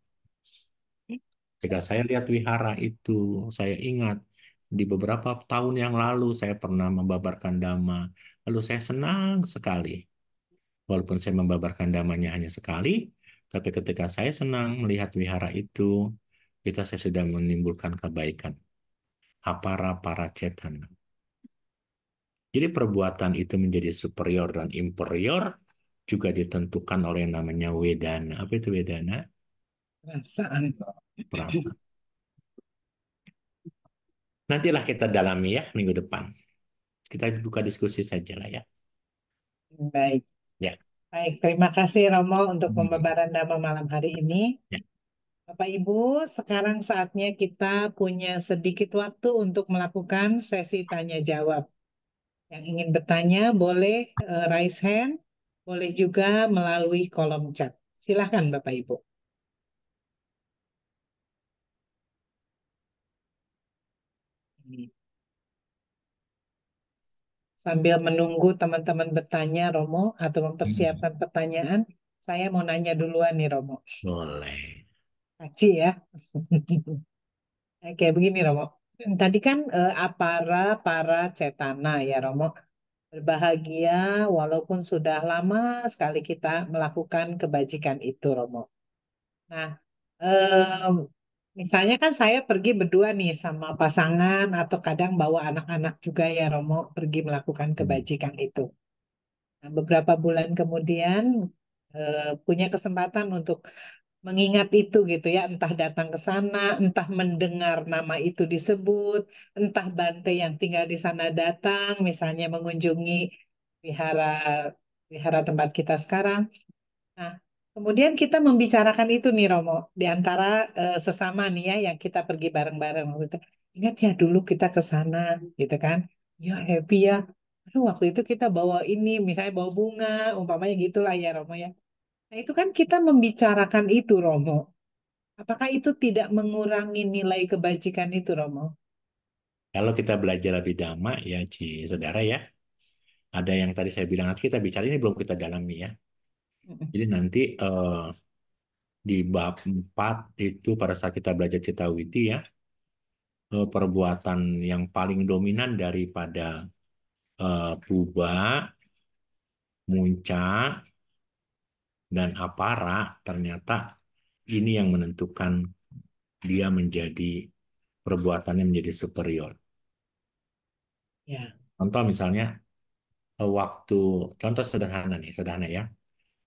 Jika saya lihat wihara itu, saya ingat di beberapa tahun yang lalu saya pernah membabarkan dhamma. Lalu saya senang sekali. Walaupun saya membabarkan damanya hanya sekali, tapi ketika saya senang melihat wihara itu, kita saya sudah menimbulkan kebaikan. Apara para cetana. Jadi perbuatan itu menjadi superior dan inferior juga ditentukan oleh yang namanya wedana. Apa itu wedana? Perasaan. Perasaan. Nantilah kita dalami ya minggu depan. Kita buka diskusi saja lah ya. Baik. Ya. Baik, terima kasih Romo untuk hmm. pembabaran nama malam hari ini. Ya. Bapak Ibu, sekarang saatnya kita punya sedikit waktu untuk melakukan sesi tanya jawab. Yang ingin bertanya boleh uh, raise hand, boleh juga melalui kolom chat. Silahkan Bapak Ibu. Sambil menunggu teman-teman bertanya, Romo, atau mempersiapkan hmm. pertanyaan, saya mau nanya duluan nih, Romo. Boleh. Aci ya. Oke, begini, Romo. Hmm, tadi kan eh, apara para cetana ya Romo. Berbahagia walaupun sudah lama sekali kita melakukan kebajikan itu Romo. Nah, eh, misalnya kan saya pergi berdua nih sama pasangan atau kadang bawa anak-anak juga ya Romo pergi melakukan hmm. kebajikan itu. Nah, beberapa bulan kemudian eh, punya kesempatan untuk mengingat itu gitu ya, entah datang ke sana, entah mendengar nama itu disebut, entah bante yang tinggal di sana datang, misalnya mengunjungi wihara wihara tempat kita sekarang. Nah, kemudian kita membicarakan itu nih Romo diantara antara eh, sesama nih ya yang kita pergi bareng-bareng gitu. Ingat ya dulu kita ke sana gitu kan. Ya happy ya. Aduh, waktu itu kita bawa ini, misalnya bawa bunga, umpamanya gitulah ya Romo ya Nah, itu kan kita membicarakan itu, Romo. Apakah itu tidak mengurangi nilai kebajikan itu, Romo? Kalau kita belajar lebih dama, ya, Ci, saudara ya, ada yang tadi saya bilang, nanti kita bicara ini belum kita dalami ya. Jadi nanti eh, di bab 4 itu pada saat kita belajar cita ya, eh, perbuatan yang paling dominan daripada eh, puba, muncak dan apara ternyata ini yang menentukan dia menjadi perbuatannya menjadi superior. Ya. Contoh misalnya eh, waktu contoh sederhana nih sederhana ya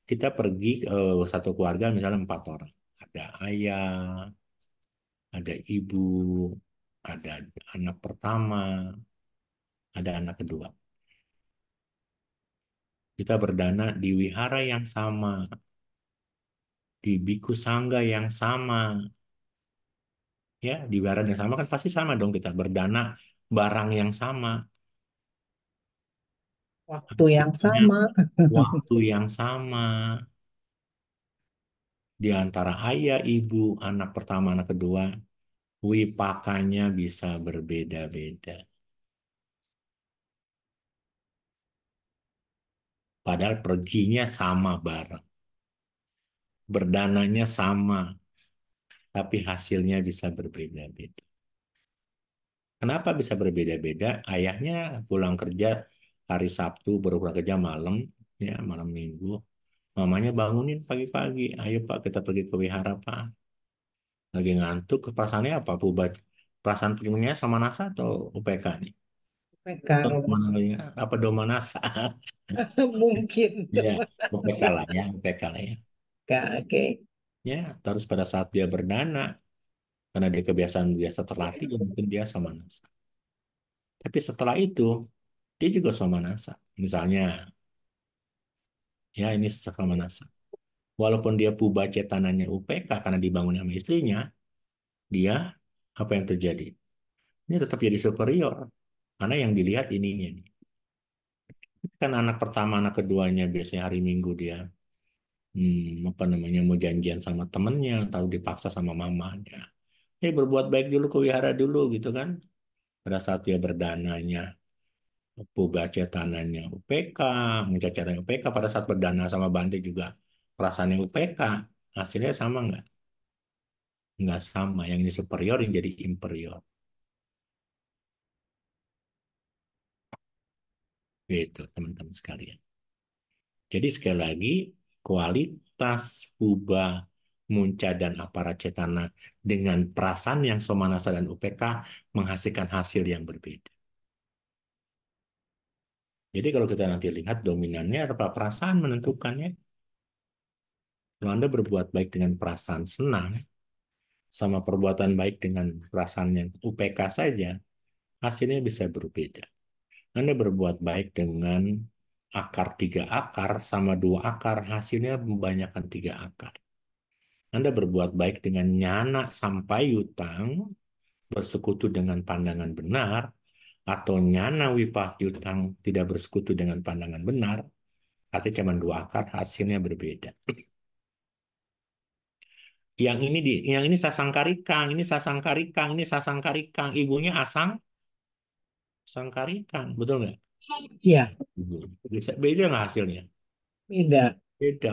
kita pergi ke eh, satu keluarga misalnya empat orang ada ayah ada ibu ada anak pertama ada anak kedua kita berdana di wihara yang sama, di biku sangga yang sama. Ya, di wihara yang sama kan pasti sama dong kita berdana barang yang sama. Waktu Hasilnya, yang sama. Waktu yang sama. Di antara ayah, ibu, anak pertama, anak kedua, wipakannya bisa berbeda-beda. Padahal perginya sama bareng. Berdananya sama. Tapi hasilnya bisa berbeda-beda. Kenapa bisa berbeda-beda? Ayahnya pulang kerja hari Sabtu, baru pulang kerja malam, ya malam minggu. Mamanya bangunin pagi-pagi, ayo Pak kita pergi ke wihara Pak. Lagi ngantuk, perasaannya apa? perasaan primernya sama NASA atau UPK nih? PK apa domain, apa domanasa mungkin ya PK lah ya PK lah ya oke ya terus pada saat dia berdana karena dia kebiasaan biasa terlatih ya mungkin dia sama nasa tapi setelah itu dia juga sama nasa misalnya ya ini sama nasa walaupun dia puba cetananya UPK karena dibangun sama istrinya dia apa yang terjadi ini tetap jadi superior karena yang dilihat ininya Kan anak pertama, anak keduanya biasanya hari Minggu dia hmm, apa namanya mau janjian sama temennya atau dipaksa sama mamanya. Eh berbuat baik dulu ke wihara dulu gitu kan. Pada saat dia berdananya baca tanahnya UPK, mencatatnya UPK pada saat berdana sama Bante juga perasaannya UPK, hasilnya sama nggak? Nggak sama, yang ini superior yang jadi imperior. Itu teman-teman sekalian. Jadi sekali lagi kualitas buba Munca dan aparat cetana dengan perasaan yang somanasa dan UPK menghasilkan hasil yang berbeda. Jadi kalau kita nanti lihat dominannya apa perasaan menentukannya. Kalau Anda berbuat baik dengan perasaan senang, sama perbuatan baik dengan perasaan yang UPK saja, hasilnya bisa berbeda. Anda berbuat baik dengan akar tiga akar sama dua akar, hasilnya membanyakan tiga akar. Anda berbuat baik dengan nyana sampai utang bersekutu dengan pandangan benar, atau nyana wipah utang tidak bersekutu dengan pandangan benar, artinya cuma dua akar, hasilnya berbeda. Yang ini di, yang ini sasangkarikang, ini sasangkarikang, ini sasangkarikang, ibunya asang sangkarikan, betul nggak? Iya. Bisa beda nggak hasilnya? Beda. Beda.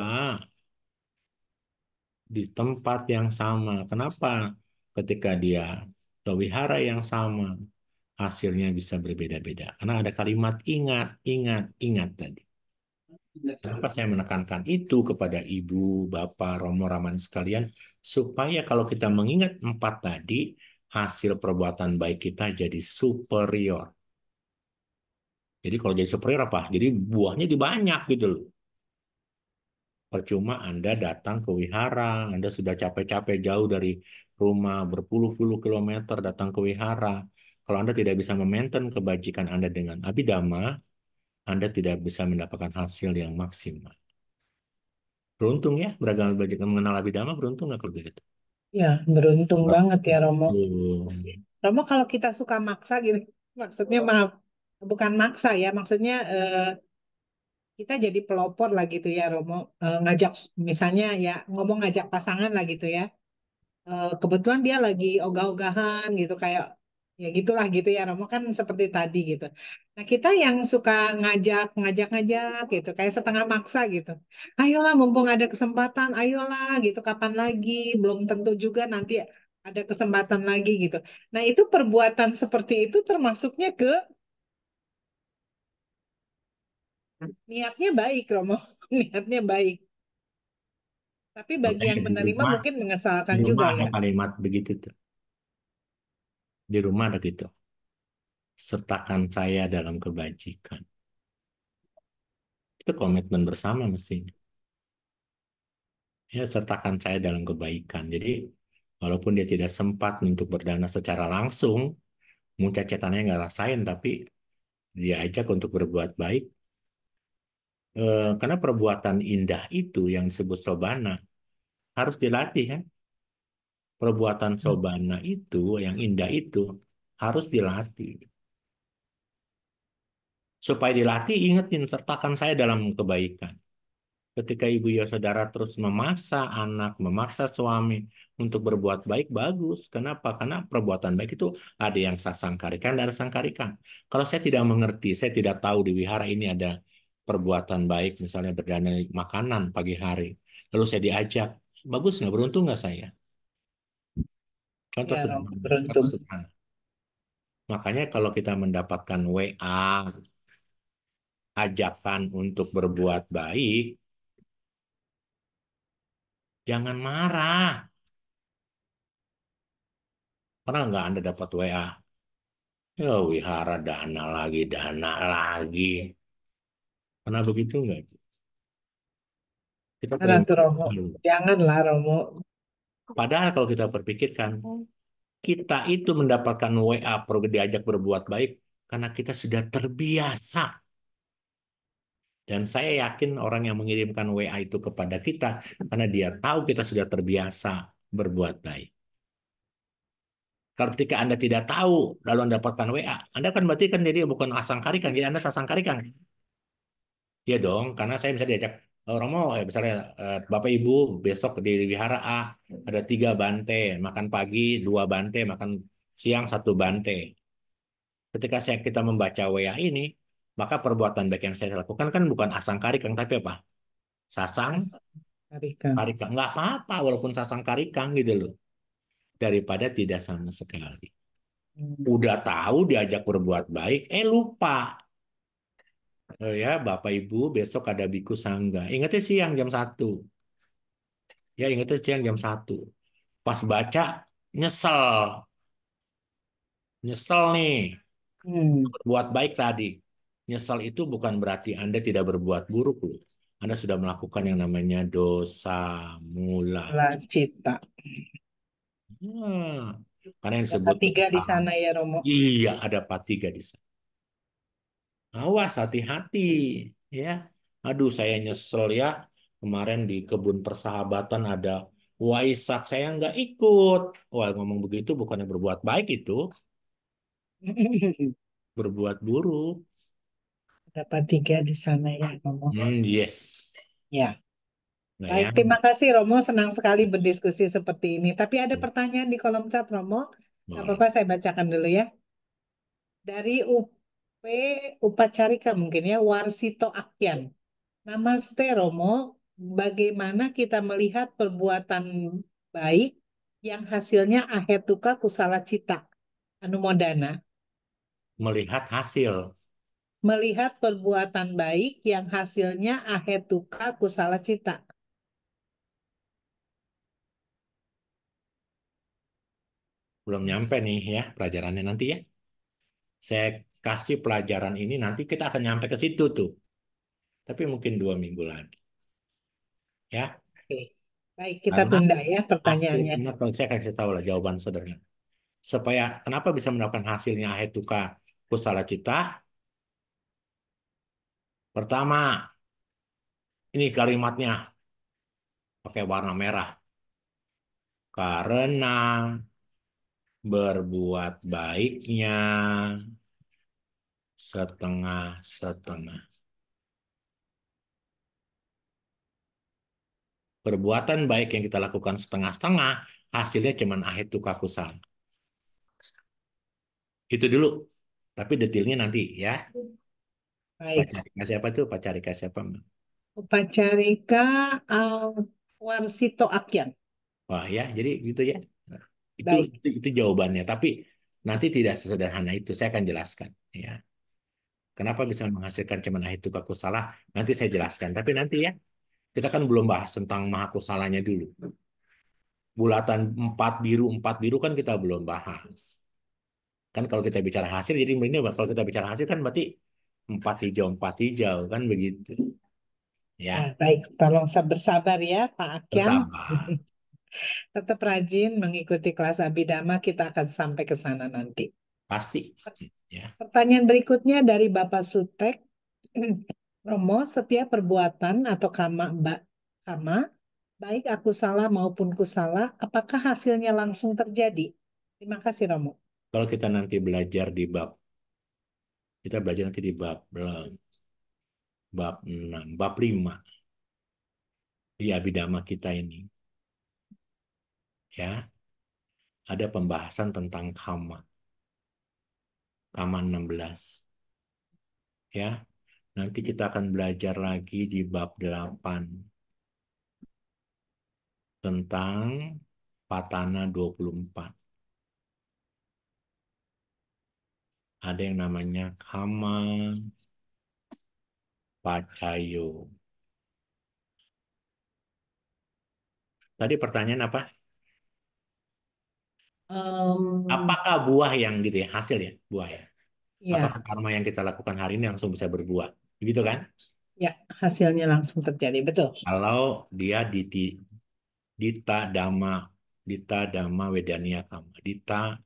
Di tempat yang sama. Kenapa? Ketika dia ke wihara yang sama, hasilnya bisa berbeda-beda. Karena ada kalimat ingat, ingat, ingat tadi. Kenapa saya menekankan itu kepada ibu, bapak, romo, raman sekalian, supaya kalau kita mengingat empat tadi, hasil perbuatan baik kita jadi superior. Jadi kalau jadi superior apa? Jadi buahnya dibanyak gitu loh. Percuma Anda datang ke wihara, Anda sudah capek-capek jauh dari rumah berpuluh-puluh kilometer datang ke wihara. Kalau Anda tidak bisa memaintain kebajikan Anda dengan abidama, Anda tidak bisa mendapatkan hasil yang maksimal. Beruntung ya beragam kebajikan mengenal abidama beruntung nggak kalau begitu? Ya beruntung banget ya Romo. Romo kalau kita suka maksa gitu, maksudnya maaf bukan maksa ya maksudnya eh, kita jadi pelopor lah gitu ya Romo eh, ngajak misalnya ya ngomong ngajak pasangan lah gitu ya eh, kebetulan dia lagi ogah-ogahan gitu kayak ya gitulah gitu ya Romo kan seperti tadi gitu nah kita yang suka ngajak ngajak ngajak gitu kayak setengah maksa gitu ayolah mumpung ada kesempatan ayolah gitu kapan lagi belum tentu juga nanti ada kesempatan lagi gitu nah itu perbuatan seperti itu termasuknya ke niatnya baik Romo niatnya baik tapi bagi Oke, yang penerima gitu rumah, mungkin mengesalkan juga ada ya kalimat begitu tuh di rumah ada gitu sertakan saya dalam kebajikan itu komitmen bersama mestinya ya sertakan saya dalam kebaikan jadi walaupun dia tidak sempat untuk berdana secara langsung muncacetannya nggak rasain tapi dia ajak untuk berbuat baik Eh, karena perbuatan indah itu yang disebut sobana harus dilatih kan perbuatan hmm. sobana itu yang indah itu harus dilatih supaya dilatih ingetin sertakan saya dalam kebaikan ketika ibu ya saudara terus memaksa anak memaksa suami untuk berbuat baik bagus kenapa karena perbuatan baik itu ada yang saya sangkarikan dan ada sangkarikan kalau saya tidak mengerti saya tidak tahu di wihara ini ada perbuatan baik, misalnya berdana makanan pagi hari, lalu saya diajak, bagus nggak, beruntung nggak saya? Contoh ya, sederhana. Beruntung. Contoh Makanya kalau kita mendapatkan WA, ajakan untuk berbuat baik, jangan marah. Pernah nggak Anda dapat WA? Ya, wihara dana lagi, dana lagi. Pernah begitu nggak? Kita Jangan perlu- Romo, janganlah Romo. Padahal kalau kita perpikirkan, kita itu mendapatkan WA perlu diajak berbuat baik karena kita sudah terbiasa. Dan saya yakin orang yang mengirimkan WA itu kepada kita karena dia tahu kita sudah terbiasa berbuat baik. Ketika Anda tidak tahu lalu Anda dapatkan WA, Anda kan berarti kan jadi bukan asang karikan, jadi Anda sasang Iya dong, karena saya bisa diajak oh, Romo, eh, misalnya eh, Bapak Ibu besok di wihara A ada tiga bante, makan pagi dua bante, makan siang satu bante. Ketika saya kita membaca WA ini, maka perbuatan baik yang saya lakukan kan bukan asang karikang tapi apa? Sasang karikang. Karikang nggak apa-apa walaupun sasang karikang gitu loh. Daripada tidak sama sekali. Hmm. Udah tahu diajak berbuat baik, eh lupa Eh, ya Bapak Ibu besok ada biku sangga. Ingatnya siang jam satu Ya ingatnya siang jam satu Pas baca nyesel. Nyesel nih. Hmm. Berbuat baik tadi. Nyesel itu bukan berarti Anda tidak berbuat buruk loh. Anda sudah melakukan yang namanya dosa mula. Cita. Hmm. Karena yang disebut tiga di sana ya Romo. Iya, ada patiga di sana awas hati-hati ya. Aduh saya nyesel ya kemarin di kebun persahabatan ada Waisak saya nggak ikut. Wah ngomong begitu bukannya berbuat baik itu. Berbuat buruk. Dapat tiga di sana ya Romo. Hmm, yes. Ya. Nah, baik, ya. terima kasih Romo. Senang sekali berdiskusi seperti ini. Tapi ada hmm. pertanyaan di kolom chat Romo. apa-apa saya bacakan dulu ya. Dari UP P Upacarika mungkin ya, Warsito Akyan. Namaste Romo, bagaimana kita melihat perbuatan baik yang hasilnya ahetuka kusala cita, anumodana? Melihat hasil. Melihat perbuatan baik yang hasilnya ahetuka kusala cita. belum nyampe nih ya pelajarannya nanti ya. Saya kasih pelajaran ini nanti kita akan nyampe ke situ tuh. Tapi mungkin dua minggu lagi. Ya. Oke. Baik, kita Karena tunda ya pertanyaannya. Hasil, saya kasih tahu lah jawaban sederhana. Supaya kenapa bisa mendapatkan hasilnya ahetuka kusala cita? Pertama, ini kalimatnya pakai warna merah. Karena berbuat baiknya setengah-setengah. Perbuatan baik yang kita lakukan setengah-setengah, hasilnya cuma akhir tukar kusan. Itu dulu. Tapi detailnya nanti ya. Baik. Pacarika siapa tuh? Carika siapa? Carika uh, eh, Warsito Akyan. Wah ya, jadi gitu ya. Nah, itu, itu, itu jawabannya. Tapi nanti tidak sesederhana itu. Saya akan jelaskan. Ya. Kenapa bisa menghasilkan cemana itu salah. Nanti saya jelaskan. Tapi nanti ya, kita kan belum bahas tentang maha mahakusalanya dulu. Bulatan empat biru, empat biru kan kita belum bahas. Kan kalau kita bicara hasil, jadi ini kalau kita bicara hasil kan berarti empat hijau, empat hijau. Kan begitu. Ya. Ah, baik, tolong bersabar ya Pak Akyam. Bersabar. Tetap rajin mengikuti kelas Abidama, kita akan sampai ke sana nanti. Pasti. Ya. Pertanyaan berikutnya dari Bapak Sutek. Romo, setiap perbuatan atau kama, ba, kama baik aku salah maupun ku salah, apakah hasilnya langsung terjadi? Terima kasih Romo. Kalau kita nanti belajar di bab, kita belajar nanti di bab bab 6, bab 5 di abidama kita ini. Ya. Ada pembahasan tentang kama. Taman 16. Ya. Nanti kita akan belajar lagi di bab 8 tentang Patana 24. ada yang namanya kama Pacayo. Tadi pertanyaan apa? Um, Apakah buah yang gitu ya hasil ya buah ya? ya. Apakah karma yang kita lakukan hari ini langsung bisa berbuah? Begitu kan? Ya hasilnya langsung terjadi betul. Kalau dia diti, dita dama dita dama wedania kama dita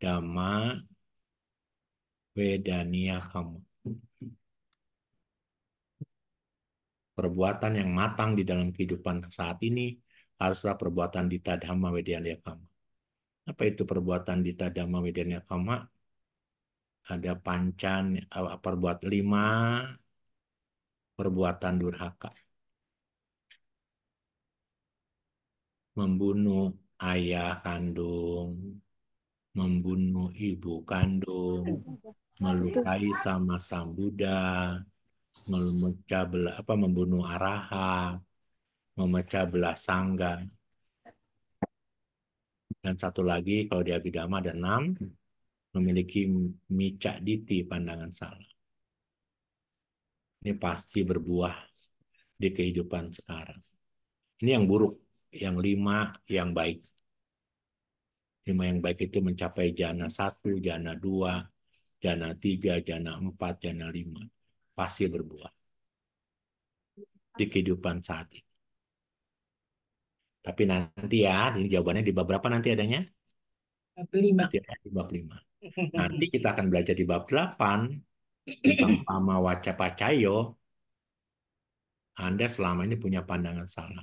dama wedania kama perbuatan yang matang di dalam kehidupan saat ini haruslah perbuatan dita dama wedania kama apa itu perbuatan dita dhamma widya kama ada pancan eh, perbuat lima perbuatan durhaka membunuh ayah kandung, membunuh ibu kandung, melukai sama sang Buddha, memecah belah apa membunuh araha, memecah belah sangga. Dan satu lagi kalau di Abhidhamma ada enam, memiliki mica diti pandangan salah. Ini pasti berbuah di kehidupan sekarang. Ini yang buruk, yang lima, yang baik. Lima yang baik itu mencapai jana satu, jana dua, jana tiga, jana empat, jana lima. Pasti berbuah di kehidupan saat ini. Tapi nanti ya, ini jawabannya di bab berapa nanti adanya? Bab ya, Di bab 5. Nanti kita akan belajar di bab delapan tentang pama waca pacayo. Anda selama ini punya pandangan salah.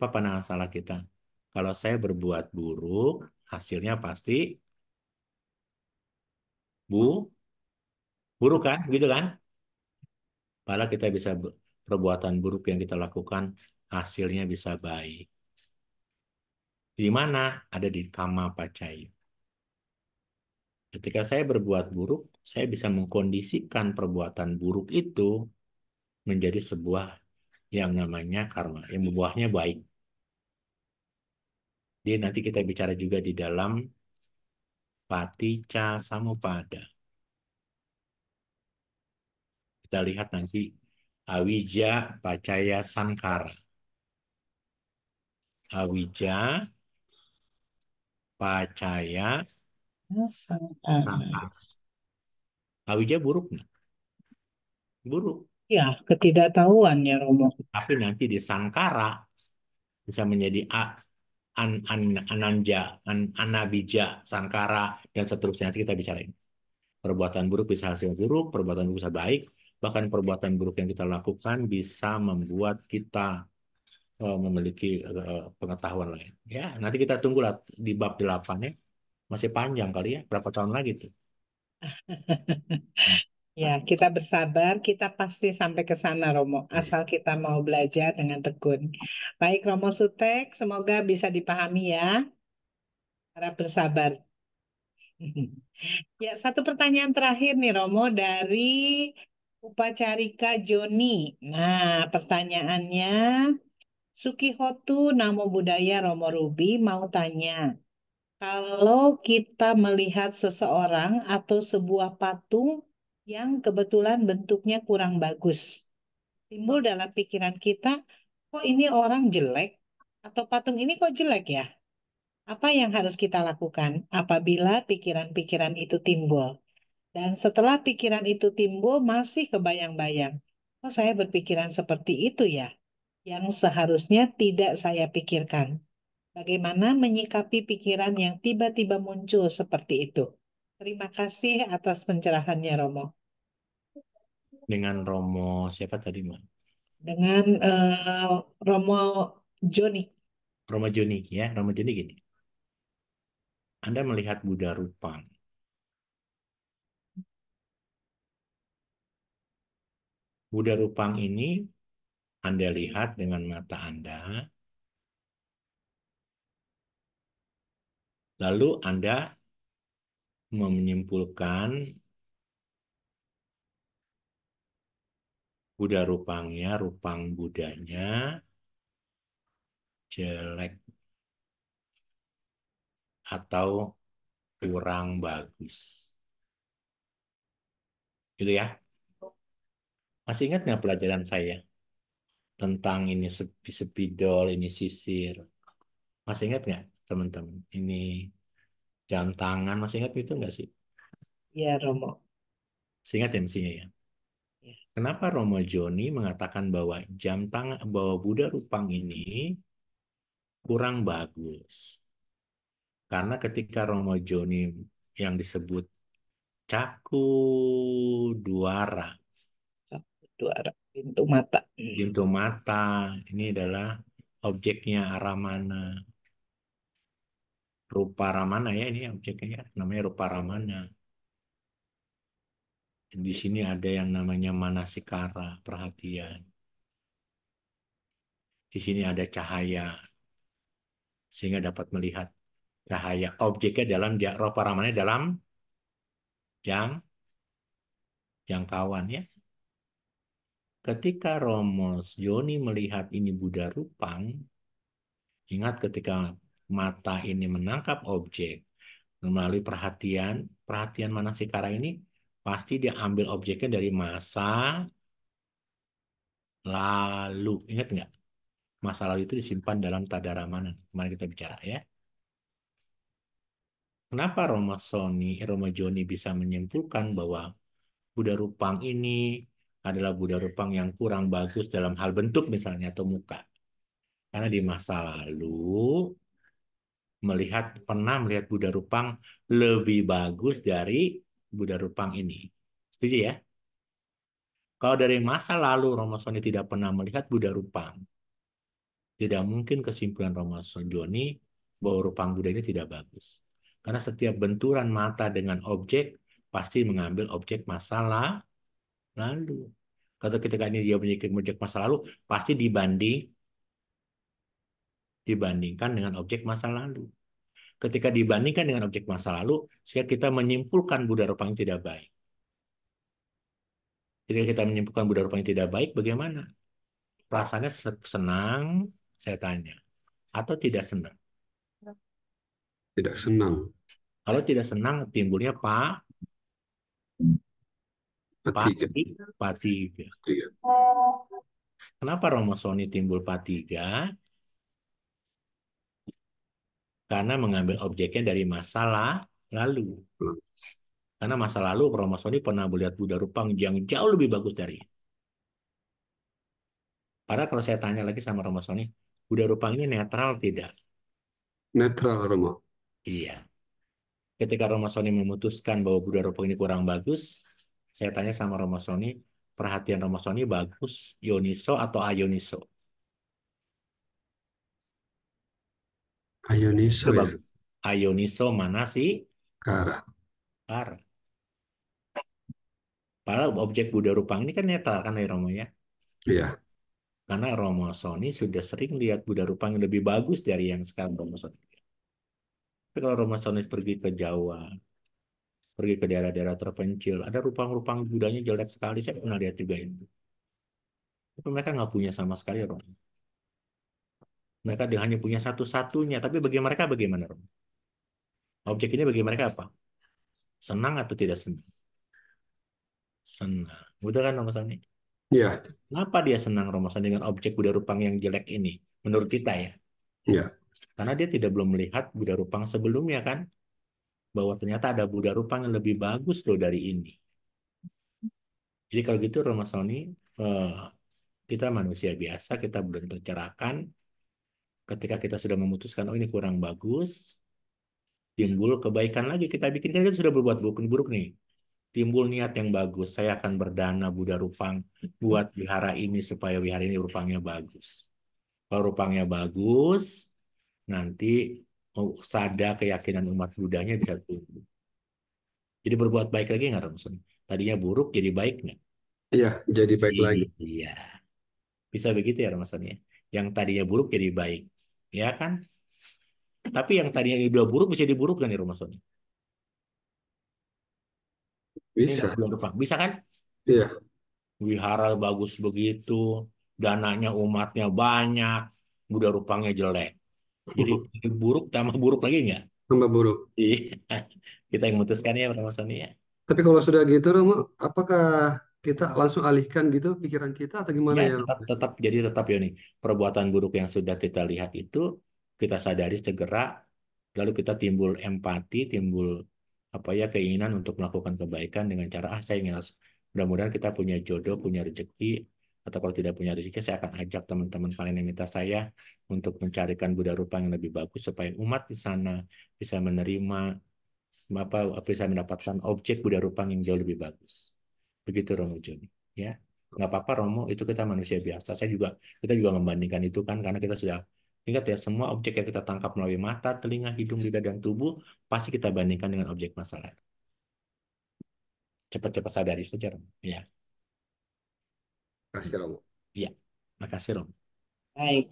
Apa pandangan salah kita? Kalau saya berbuat buruk, hasilnya pasti bu buruk kan, gitu kan? Padahal kita bisa perbuatan buruk yang kita lakukan hasilnya bisa baik. Di mana? Ada di kama pacaya. Ketika saya berbuat buruk, saya bisa mengkondisikan perbuatan buruk itu menjadi sebuah yang namanya karma, yang buahnya baik. Dia nanti kita bicara juga di dalam patica samupada. Kita lihat nanti awija pacaya sankara awija, pacaya, saat. Awija buruk nggak? Buruk. Ya, ketidaktahuan ya Romo. Tapi nanti di sangkara bisa menjadi a, an, an, ananja, an, anabija, sangkara, dan seterusnya. Nanti kita bicarain. Perbuatan buruk bisa hasil buruk, perbuatan buruk bisa baik, bahkan perbuatan buruk yang kita lakukan bisa membuat kita Eh, memiliki eh, pengetahuan lain. Ya, nanti kita tunggulah di bab 8 ya. Masih panjang kali ya, berapa tahun lagi tuh. ya, kita bersabar, kita pasti sampai ke sana Romo, asal kita mau belajar dengan tekun. Baik Romo Sutek, semoga bisa dipahami ya. Harap bersabar. ya, satu pertanyaan terakhir nih Romo dari Upacarika Joni. Nah, pertanyaannya Suki Hotu Namo Buddhaya Romo Rubi mau tanya, kalau kita melihat seseorang atau sebuah patung yang kebetulan bentuknya kurang bagus, timbul dalam pikiran kita, kok ini orang jelek atau patung ini kok jelek ya? Apa yang harus kita lakukan apabila pikiran-pikiran itu timbul? Dan setelah pikiran itu timbul, masih kebayang-bayang, kok saya berpikiran seperti itu ya? yang seharusnya tidak saya pikirkan. Bagaimana menyikapi pikiran yang tiba-tiba muncul seperti itu? Terima kasih atas pencerahannya, Romo. Dengan Romo siapa tadi, Ma? Dengan uh, Romo Joni. Romo Joni, ya. Romo Joni gini. Anda melihat Buddha Rupang. Buddha Rupang ini anda lihat dengan mata Anda, lalu Anda menyimpulkan Buddha rupangnya, rupang Budanya jelek atau kurang bagus. Gitu ya. Masih ingat nggak pelajaran saya? tentang ini sepi sepidol, ini sisir. Masih ingat nggak teman-teman? Ini jam tangan, masih ingat itu nggak sih? Iya, Romo. Masih ingat ya mestinya ya? ya? Kenapa Romo Joni mengatakan bahwa jam tangan, bahwa Buddha Rupang ini kurang bagus? Karena ketika Romo Joni yang disebut Caku Duara. Caku Duara. Pintu mata. Pintu mata. Ini adalah objeknya arah mana. Rupa Ramana ya ini objeknya ya. namanya rupa Ramana. Di sini ada yang namanya manasikara, perhatian. Di sini ada cahaya, sehingga dapat melihat cahaya objeknya dalam rupa ramana dalam yang jangkauan ya ketika Romo Joni melihat ini Buddha Rupang, ingat ketika mata ini menangkap objek melalui perhatian, perhatian mana karena ini pasti dia ambil objeknya dari masa lalu. Ingat nggak? Masa lalu itu disimpan dalam tadaramana. Kemarin kita bicara ya. Kenapa Romo Sony, Romo Joni bisa menyimpulkan bahwa Buddha Rupang ini adalah Buddha Rupang yang kurang bagus dalam hal bentuk misalnya atau muka. Karena di masa lalu melihat pernah melihat Buddha Rupang lebih bagus dari Buddha Rupang ini. Setuju ya? Kalau dari masa lalu Romo Soni tidak pernah melihat Buddha Rupang, tidak mungkin kesimpulan Romo Soni bahwa Rupang Buddha ini tidak bagus. Karena setiap benturan mata dengan objek pasti mengambil objek masalah lalu. Kalau ketika ini dia memiliki objek masa lalu, pasti dibanding dibandingkan dengan objek masa lalu. Ketika dibandingkan dengan objek masa lalu, sehingga kita menyimpulkan budaya rupa yang tidak baik. Ketika kita menyimpulkan budaya rupa yang tidak baik, bagaimana? Rasanya senang, saya tanya. Atau tidak senang? Tidak senang. Kalau tidak senang, timbulnya pak Pati. Kan? Patiga. Iya. Kan? Kenapa Romosoni timbul patiga? Karena mengambil objeknya dari masa lalu. Hmm. Karena masa lalu Romosoni pernah melihat Buddha Rupang yang jauh lebih bagus dari ini. Padahal kalau saya tanya lagi sama Soni, Buddha Rupang ini netral tidak? Netral, Romo. Iya. Ketika Soni memutuskan bahwa Buddha Rupang ini kurang bagus, saya tanya sama Romo Sony, perhatian Romo Sony bagus, Yoniso atau Ayoniso? Ayoniso ya. Bagus. Ayoniso mana sih? Kara. Kara. Padahal objek Buddha Rupang ini kan netral kan ya Romo ya? Iya. Karena Romo Sony sudah sering lihat Buddha Rupang yang lebih bagus dari yang sekarang Romo Sony. Tapi kalau Romo Sony pergi ke Jawa, pergi ke daerah-daerah terpencil. Ada rupang-rupang budanya jelek sekali, saya pernah lihat juga itu. Tapi mereka nggak punya sama sekali Rom. Mereka hanya punya satu-satunya, tapi bagi mereka bagaimana Rom? Objek ini bagi mereka apa? Senang atau tidak senang? Senang. Betul kan Mas sani Iya. Kenapa dia senang sani dengan objek budaya Rupang yang jelek ini? Menurut kita ya. Iya. Karena dia tidak belum melihat budaya Rupang sebelumnya kan? bahwa ternyata ada Buddha rupa yang lebih bagus loh dari ini. Jadi kalau gitu Romo Sony, eh, kita manusia biasa, kita belum tercerahkan. Ketika kita sudah memutuskan, oh ini kurang bagus, timbul kebaikan lagi. Kita bikin, kan kita sudah berbuat buruk-buruk nih. Timbul niat yang bagus, saya akan berdana Buddha Rupang buat wihara ini supaya wihara ini rupangnya bagus. Kalau rupangnya bagus, nanti sada keyakinan umat Budanya bisa tumbuh. Jadi berbuat baik lagi nggak Ramson? Tadinya buruk jadi baik nggak? Iya, jadi baik jadi, lagi. Iya. Bisa begitu ya Ramson ya. Yang tadinya buruk jadi baik. Ya kan? Tapi yang tadinya udah buruk bisa diburuk kan ya Romuson? Bisa. Ini Bisa kan? Iya. Wihara bagus begitu, dananya umatnya banyak, mudah rupanya jelek. Jadi buruk tambah buruk lagi nggak? Tambah buruk. Iya. Kita yang memutuskan ya Romo Sony ya. Tapi kalau sudah gitu Romo, apakah kita langsung alihkan gitu pikiran kita atau gimana ya? ya tetap, tetap jadi tetap ya nih perbuatan buruk yang sudah kita lihat itu kita sadari segera lalu kita timbul empati, timbul apa ya keinginan untuk melakukan kebaikan dengan cara ah saya ingin mudah-mudahan kita punya jodoh, punya rezeki, atau kalau tidak punya rezeki saya akan ajak teman-teman kalian yang minta saya untuk mencarikan budaya rupa yang lebih bagus supaya umat di sana bisa menerima apa bisa mendapatkan objek budaya rupa yang jauh lebih bagus begitu Romo Joni ya nggak apa-apa Romo itu kita manusia biasa saya juga kita juga membandingkan itu kan karena kita sudah ingat ya semua objek yang kita tangkap melalui mata telinga hidung lidah dan tubuh pasti kita bandingkan dengan objek masalah cepat-cepat sadari saja Romo ya Makasih Romo. Iya, makasih Romo. Baik.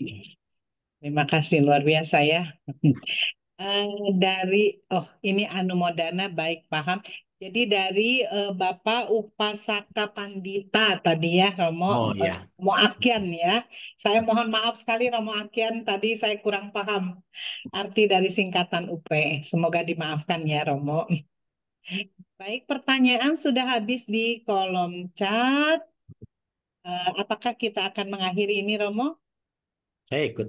Terima kasih luar biasa ya. Eh, dari oh ini Anu Modana baik paham. Jadi dari uh, Bapak Upasaka Pandita tadi ya Romo oh, iya. Eh, Romo Akian ya. Saya mohon maaf sekali Romo Akian tadi saya kurang paham arti dari singkatan UP. Semoga dimaafkan ya Romo. Baik, pertanyaan sudah habis di kolom chat. Eh, apakah kita akan mengakhiri ini, Romo? Saya ikut.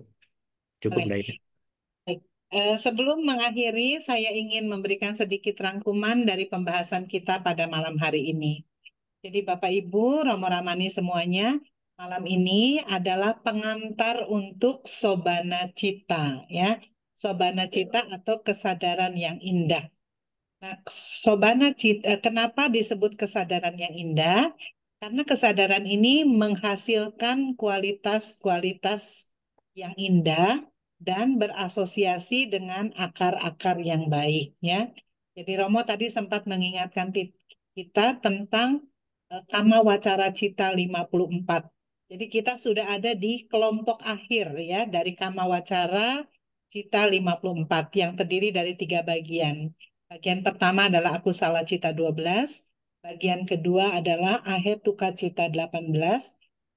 Cukup baik. Daya. baik. Eh, sebelum mengakhiri, saya ingin memberikan sedikit rangkuman dari pembahasan kita pada malam hari ini. Jadi Bapak Ibu, Romo Ramani semuanya, malam ini adalah pengantar untuk Sobana Cita. Ya. Sobana Cita atau kesadaran yang indah. Nah, Sobana Cita, eh, kenapa disebut kesadaran yang indah? Karena kesadaran ini menghasilkan kualitas-kualitas yang indah dan berasosiasi dengan akar-akar yang baik ya. Jadi Romo tadi sempat mengingatkan kita tentang e, kama wacara cita 54. Jadi kita sudah ada di kelompok akhir ya dari kama wacara cita 54 yang terdiri dari tiga bagian. Bagian pertama adalah aku salah cita 12, Bagian kedua adalah Ahetuka Cita 18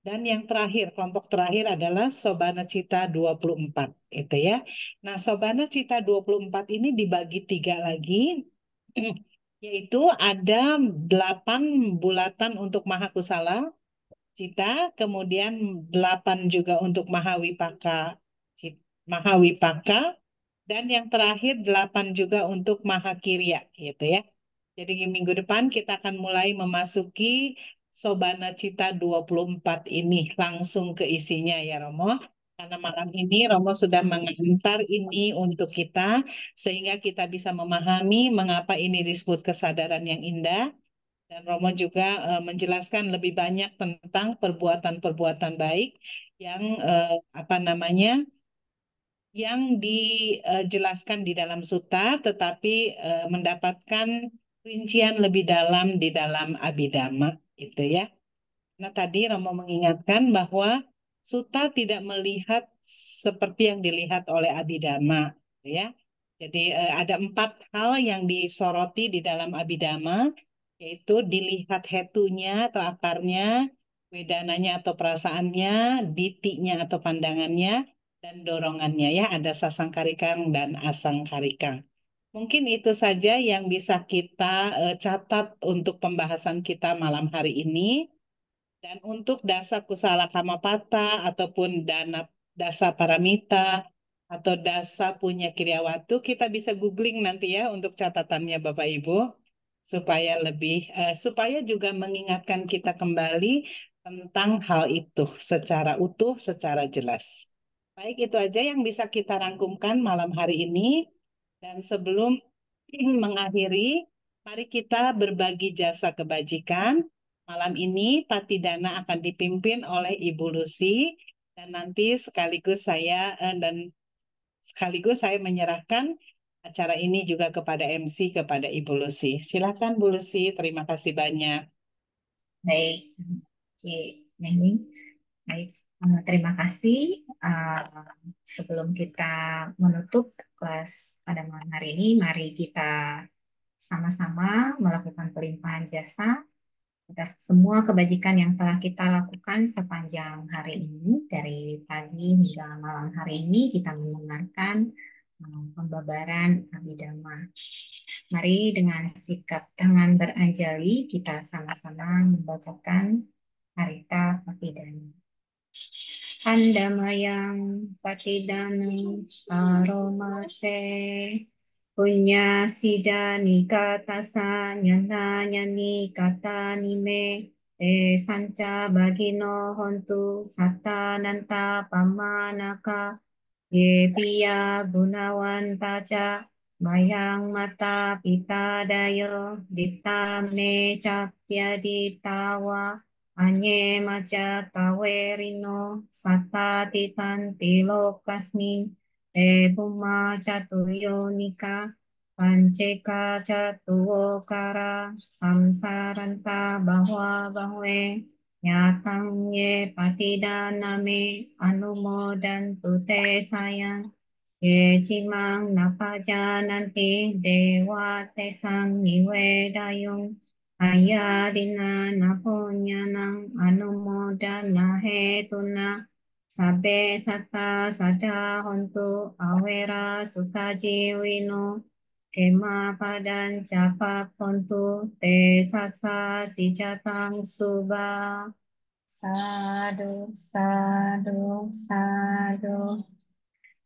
dan yang terakhir kelompok terakhir adalah Sobana Cita 24 itu ya. Nah, Sobana Cita 24 ini dibagi tiga lagi yaitu ada 8 bulatan untuk Mahakusala Cita, kemudian 8 juga untuk Mahawipaka Mahawipaka dan yang terakhir 8 juga untuk Mahakirya gitu ya. Jadi minggu depan kita akan mulai memasuki Sobana Cita 24 ini langsung ke isinya ya Romo. Karena malam ini Romo sudah mengantar ini untuk kita sehingga kita bisa memahami mengapa ini disebut kesadaran yang indah. Dan Romo juga uh, menjelaskan lebih banyak tentang perbuatan-perbuatan baik yang uh, apa namanya yang dijelaskan eh, di dalam suta tetapi uh, mendapatkan rincian lebih dalam di dalam abidama itu ya. Nah tadi Romo mengingatkan bahwa Suta tidak melihat seperti yang dilihat oleh abidama gitu ya. Jadi eh, ada empat hal yang disoroti di dalam abidama, yaitu dilihat hetunya atau akarnya, wedananya atau perasaannya, ditinya atau pandangannya, dan dorongannya ya ada sasangkarikang dan asangkarikang. Mungkin itu saja yang bisa kita uh, catat untuk pembahasan kita malam hari ini. Dan untuk dasar kusala kamapata ataupun dana dasa paramita atau dasa punya kiriawatu kita bisa googling nanti ya untuk catatannya Bapak Ibu supaya lebih uh, supaya juga mengingatkan kita kembali tentang hal itu secara utuh, secara jelas. Baik, itu aja yang bisa kita rangkumkan malam hari ini. Dan sebelum mengakhiri, mari kita berbagi jasa kebajikan. Malam ini Pati Dana akan dipimpin oleh Ibu Lucy dan nanti sekaligus saya eh, dan sekaligus saya menyerahkan acara ini juga kepada MC kepada Ibu Lucy. Silakan Bu Lucy, terima kasih banyak. Baik, Cik Nening. Baik, eh, terima kasih. Eh, sebelum kita menutup, kelas pada malam hari ini. Mari kita sama-sama melakukan pelimpahan jasa atas semua kebajikan yang telah kita lakukan sepanjang hari ini. Dari pagi hingga malam hari ini kita mendengarkan uh, pembabaran Abhidhamma. Mari dengan sikap tangan beranjali kita sama-sama membacakan Harita you. Andamayang aroma aromase punya sidani kata sanyana nyani kata nime e sanca bagino hontu satananta pamanaka ye piya gunawan taca bayang mata pita dayo ditame capya ditawa Anye maca tawerino sata titanti lokasmin ebuma catuyo nika panceka catuo kara samsaranta bahwa bahwe nyatang ye anumo dan tute sayang ye cimang napa napajananti dewa tesang niwedayung ayadina naponya nang anumodana hetuna sabe sata sada hontu awera suta jiwino kema padan capa hontu te sasa catang suba sadu sadu sadu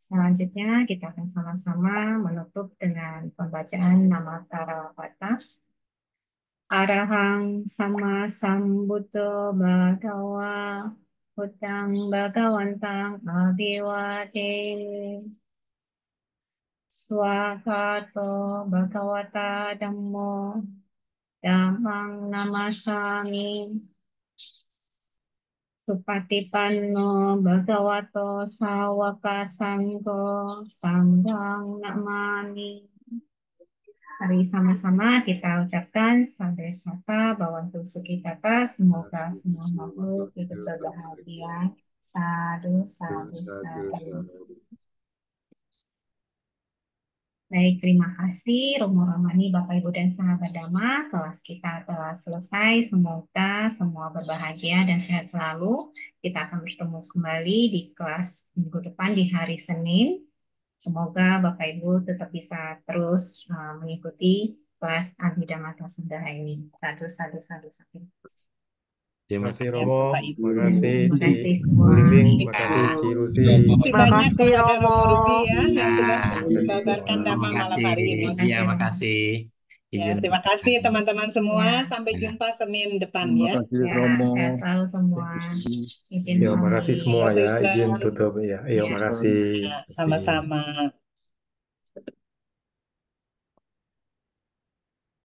Selanjutnya kita akan sama-sama menutup dengan pembacaan nama Tarawata. Arahang sama sambuto bhagawa bagawan bhagawantang abhiwate swakato bhagawata dhammo dhammang namasami supatipanno bhagavato sawaka sangko sanghang namami Mari sama-sama kita ucapkan sampai sata bawa tusuk kita semoga semua makhluk hidup berbahagia. Sadu, sadu, sadu. Baik, terima kasih Romo Ramani, Bapak Ibu dan sahabat Dhamma. Kelas kita telah selesai. Semoga semua berbahagia dan sehat selalu. Kita akan bertemu kembali di kelas minggu depan di hari Senin Semoga Bapak Ibu tetap bisa terus uh, mengikuti kelas Mata Sendara ini. Satu, satu, satu, satu. Terima kasih Romo, terima kasih Ci Liling, terima kasih Ci Terima kasih Romo. Terima kasih, terima kasih. Iya, terima kasih iya Ya, terima kasih teman-teman semua. Ya. Sampai ya. jumpa Senin depan terima ya. Kasih, ya, Romo. Saya selalu semua. Izin ya, kasih semua ya. Izin tutup ya. Iya, ya. kasih ya, Sama-sama.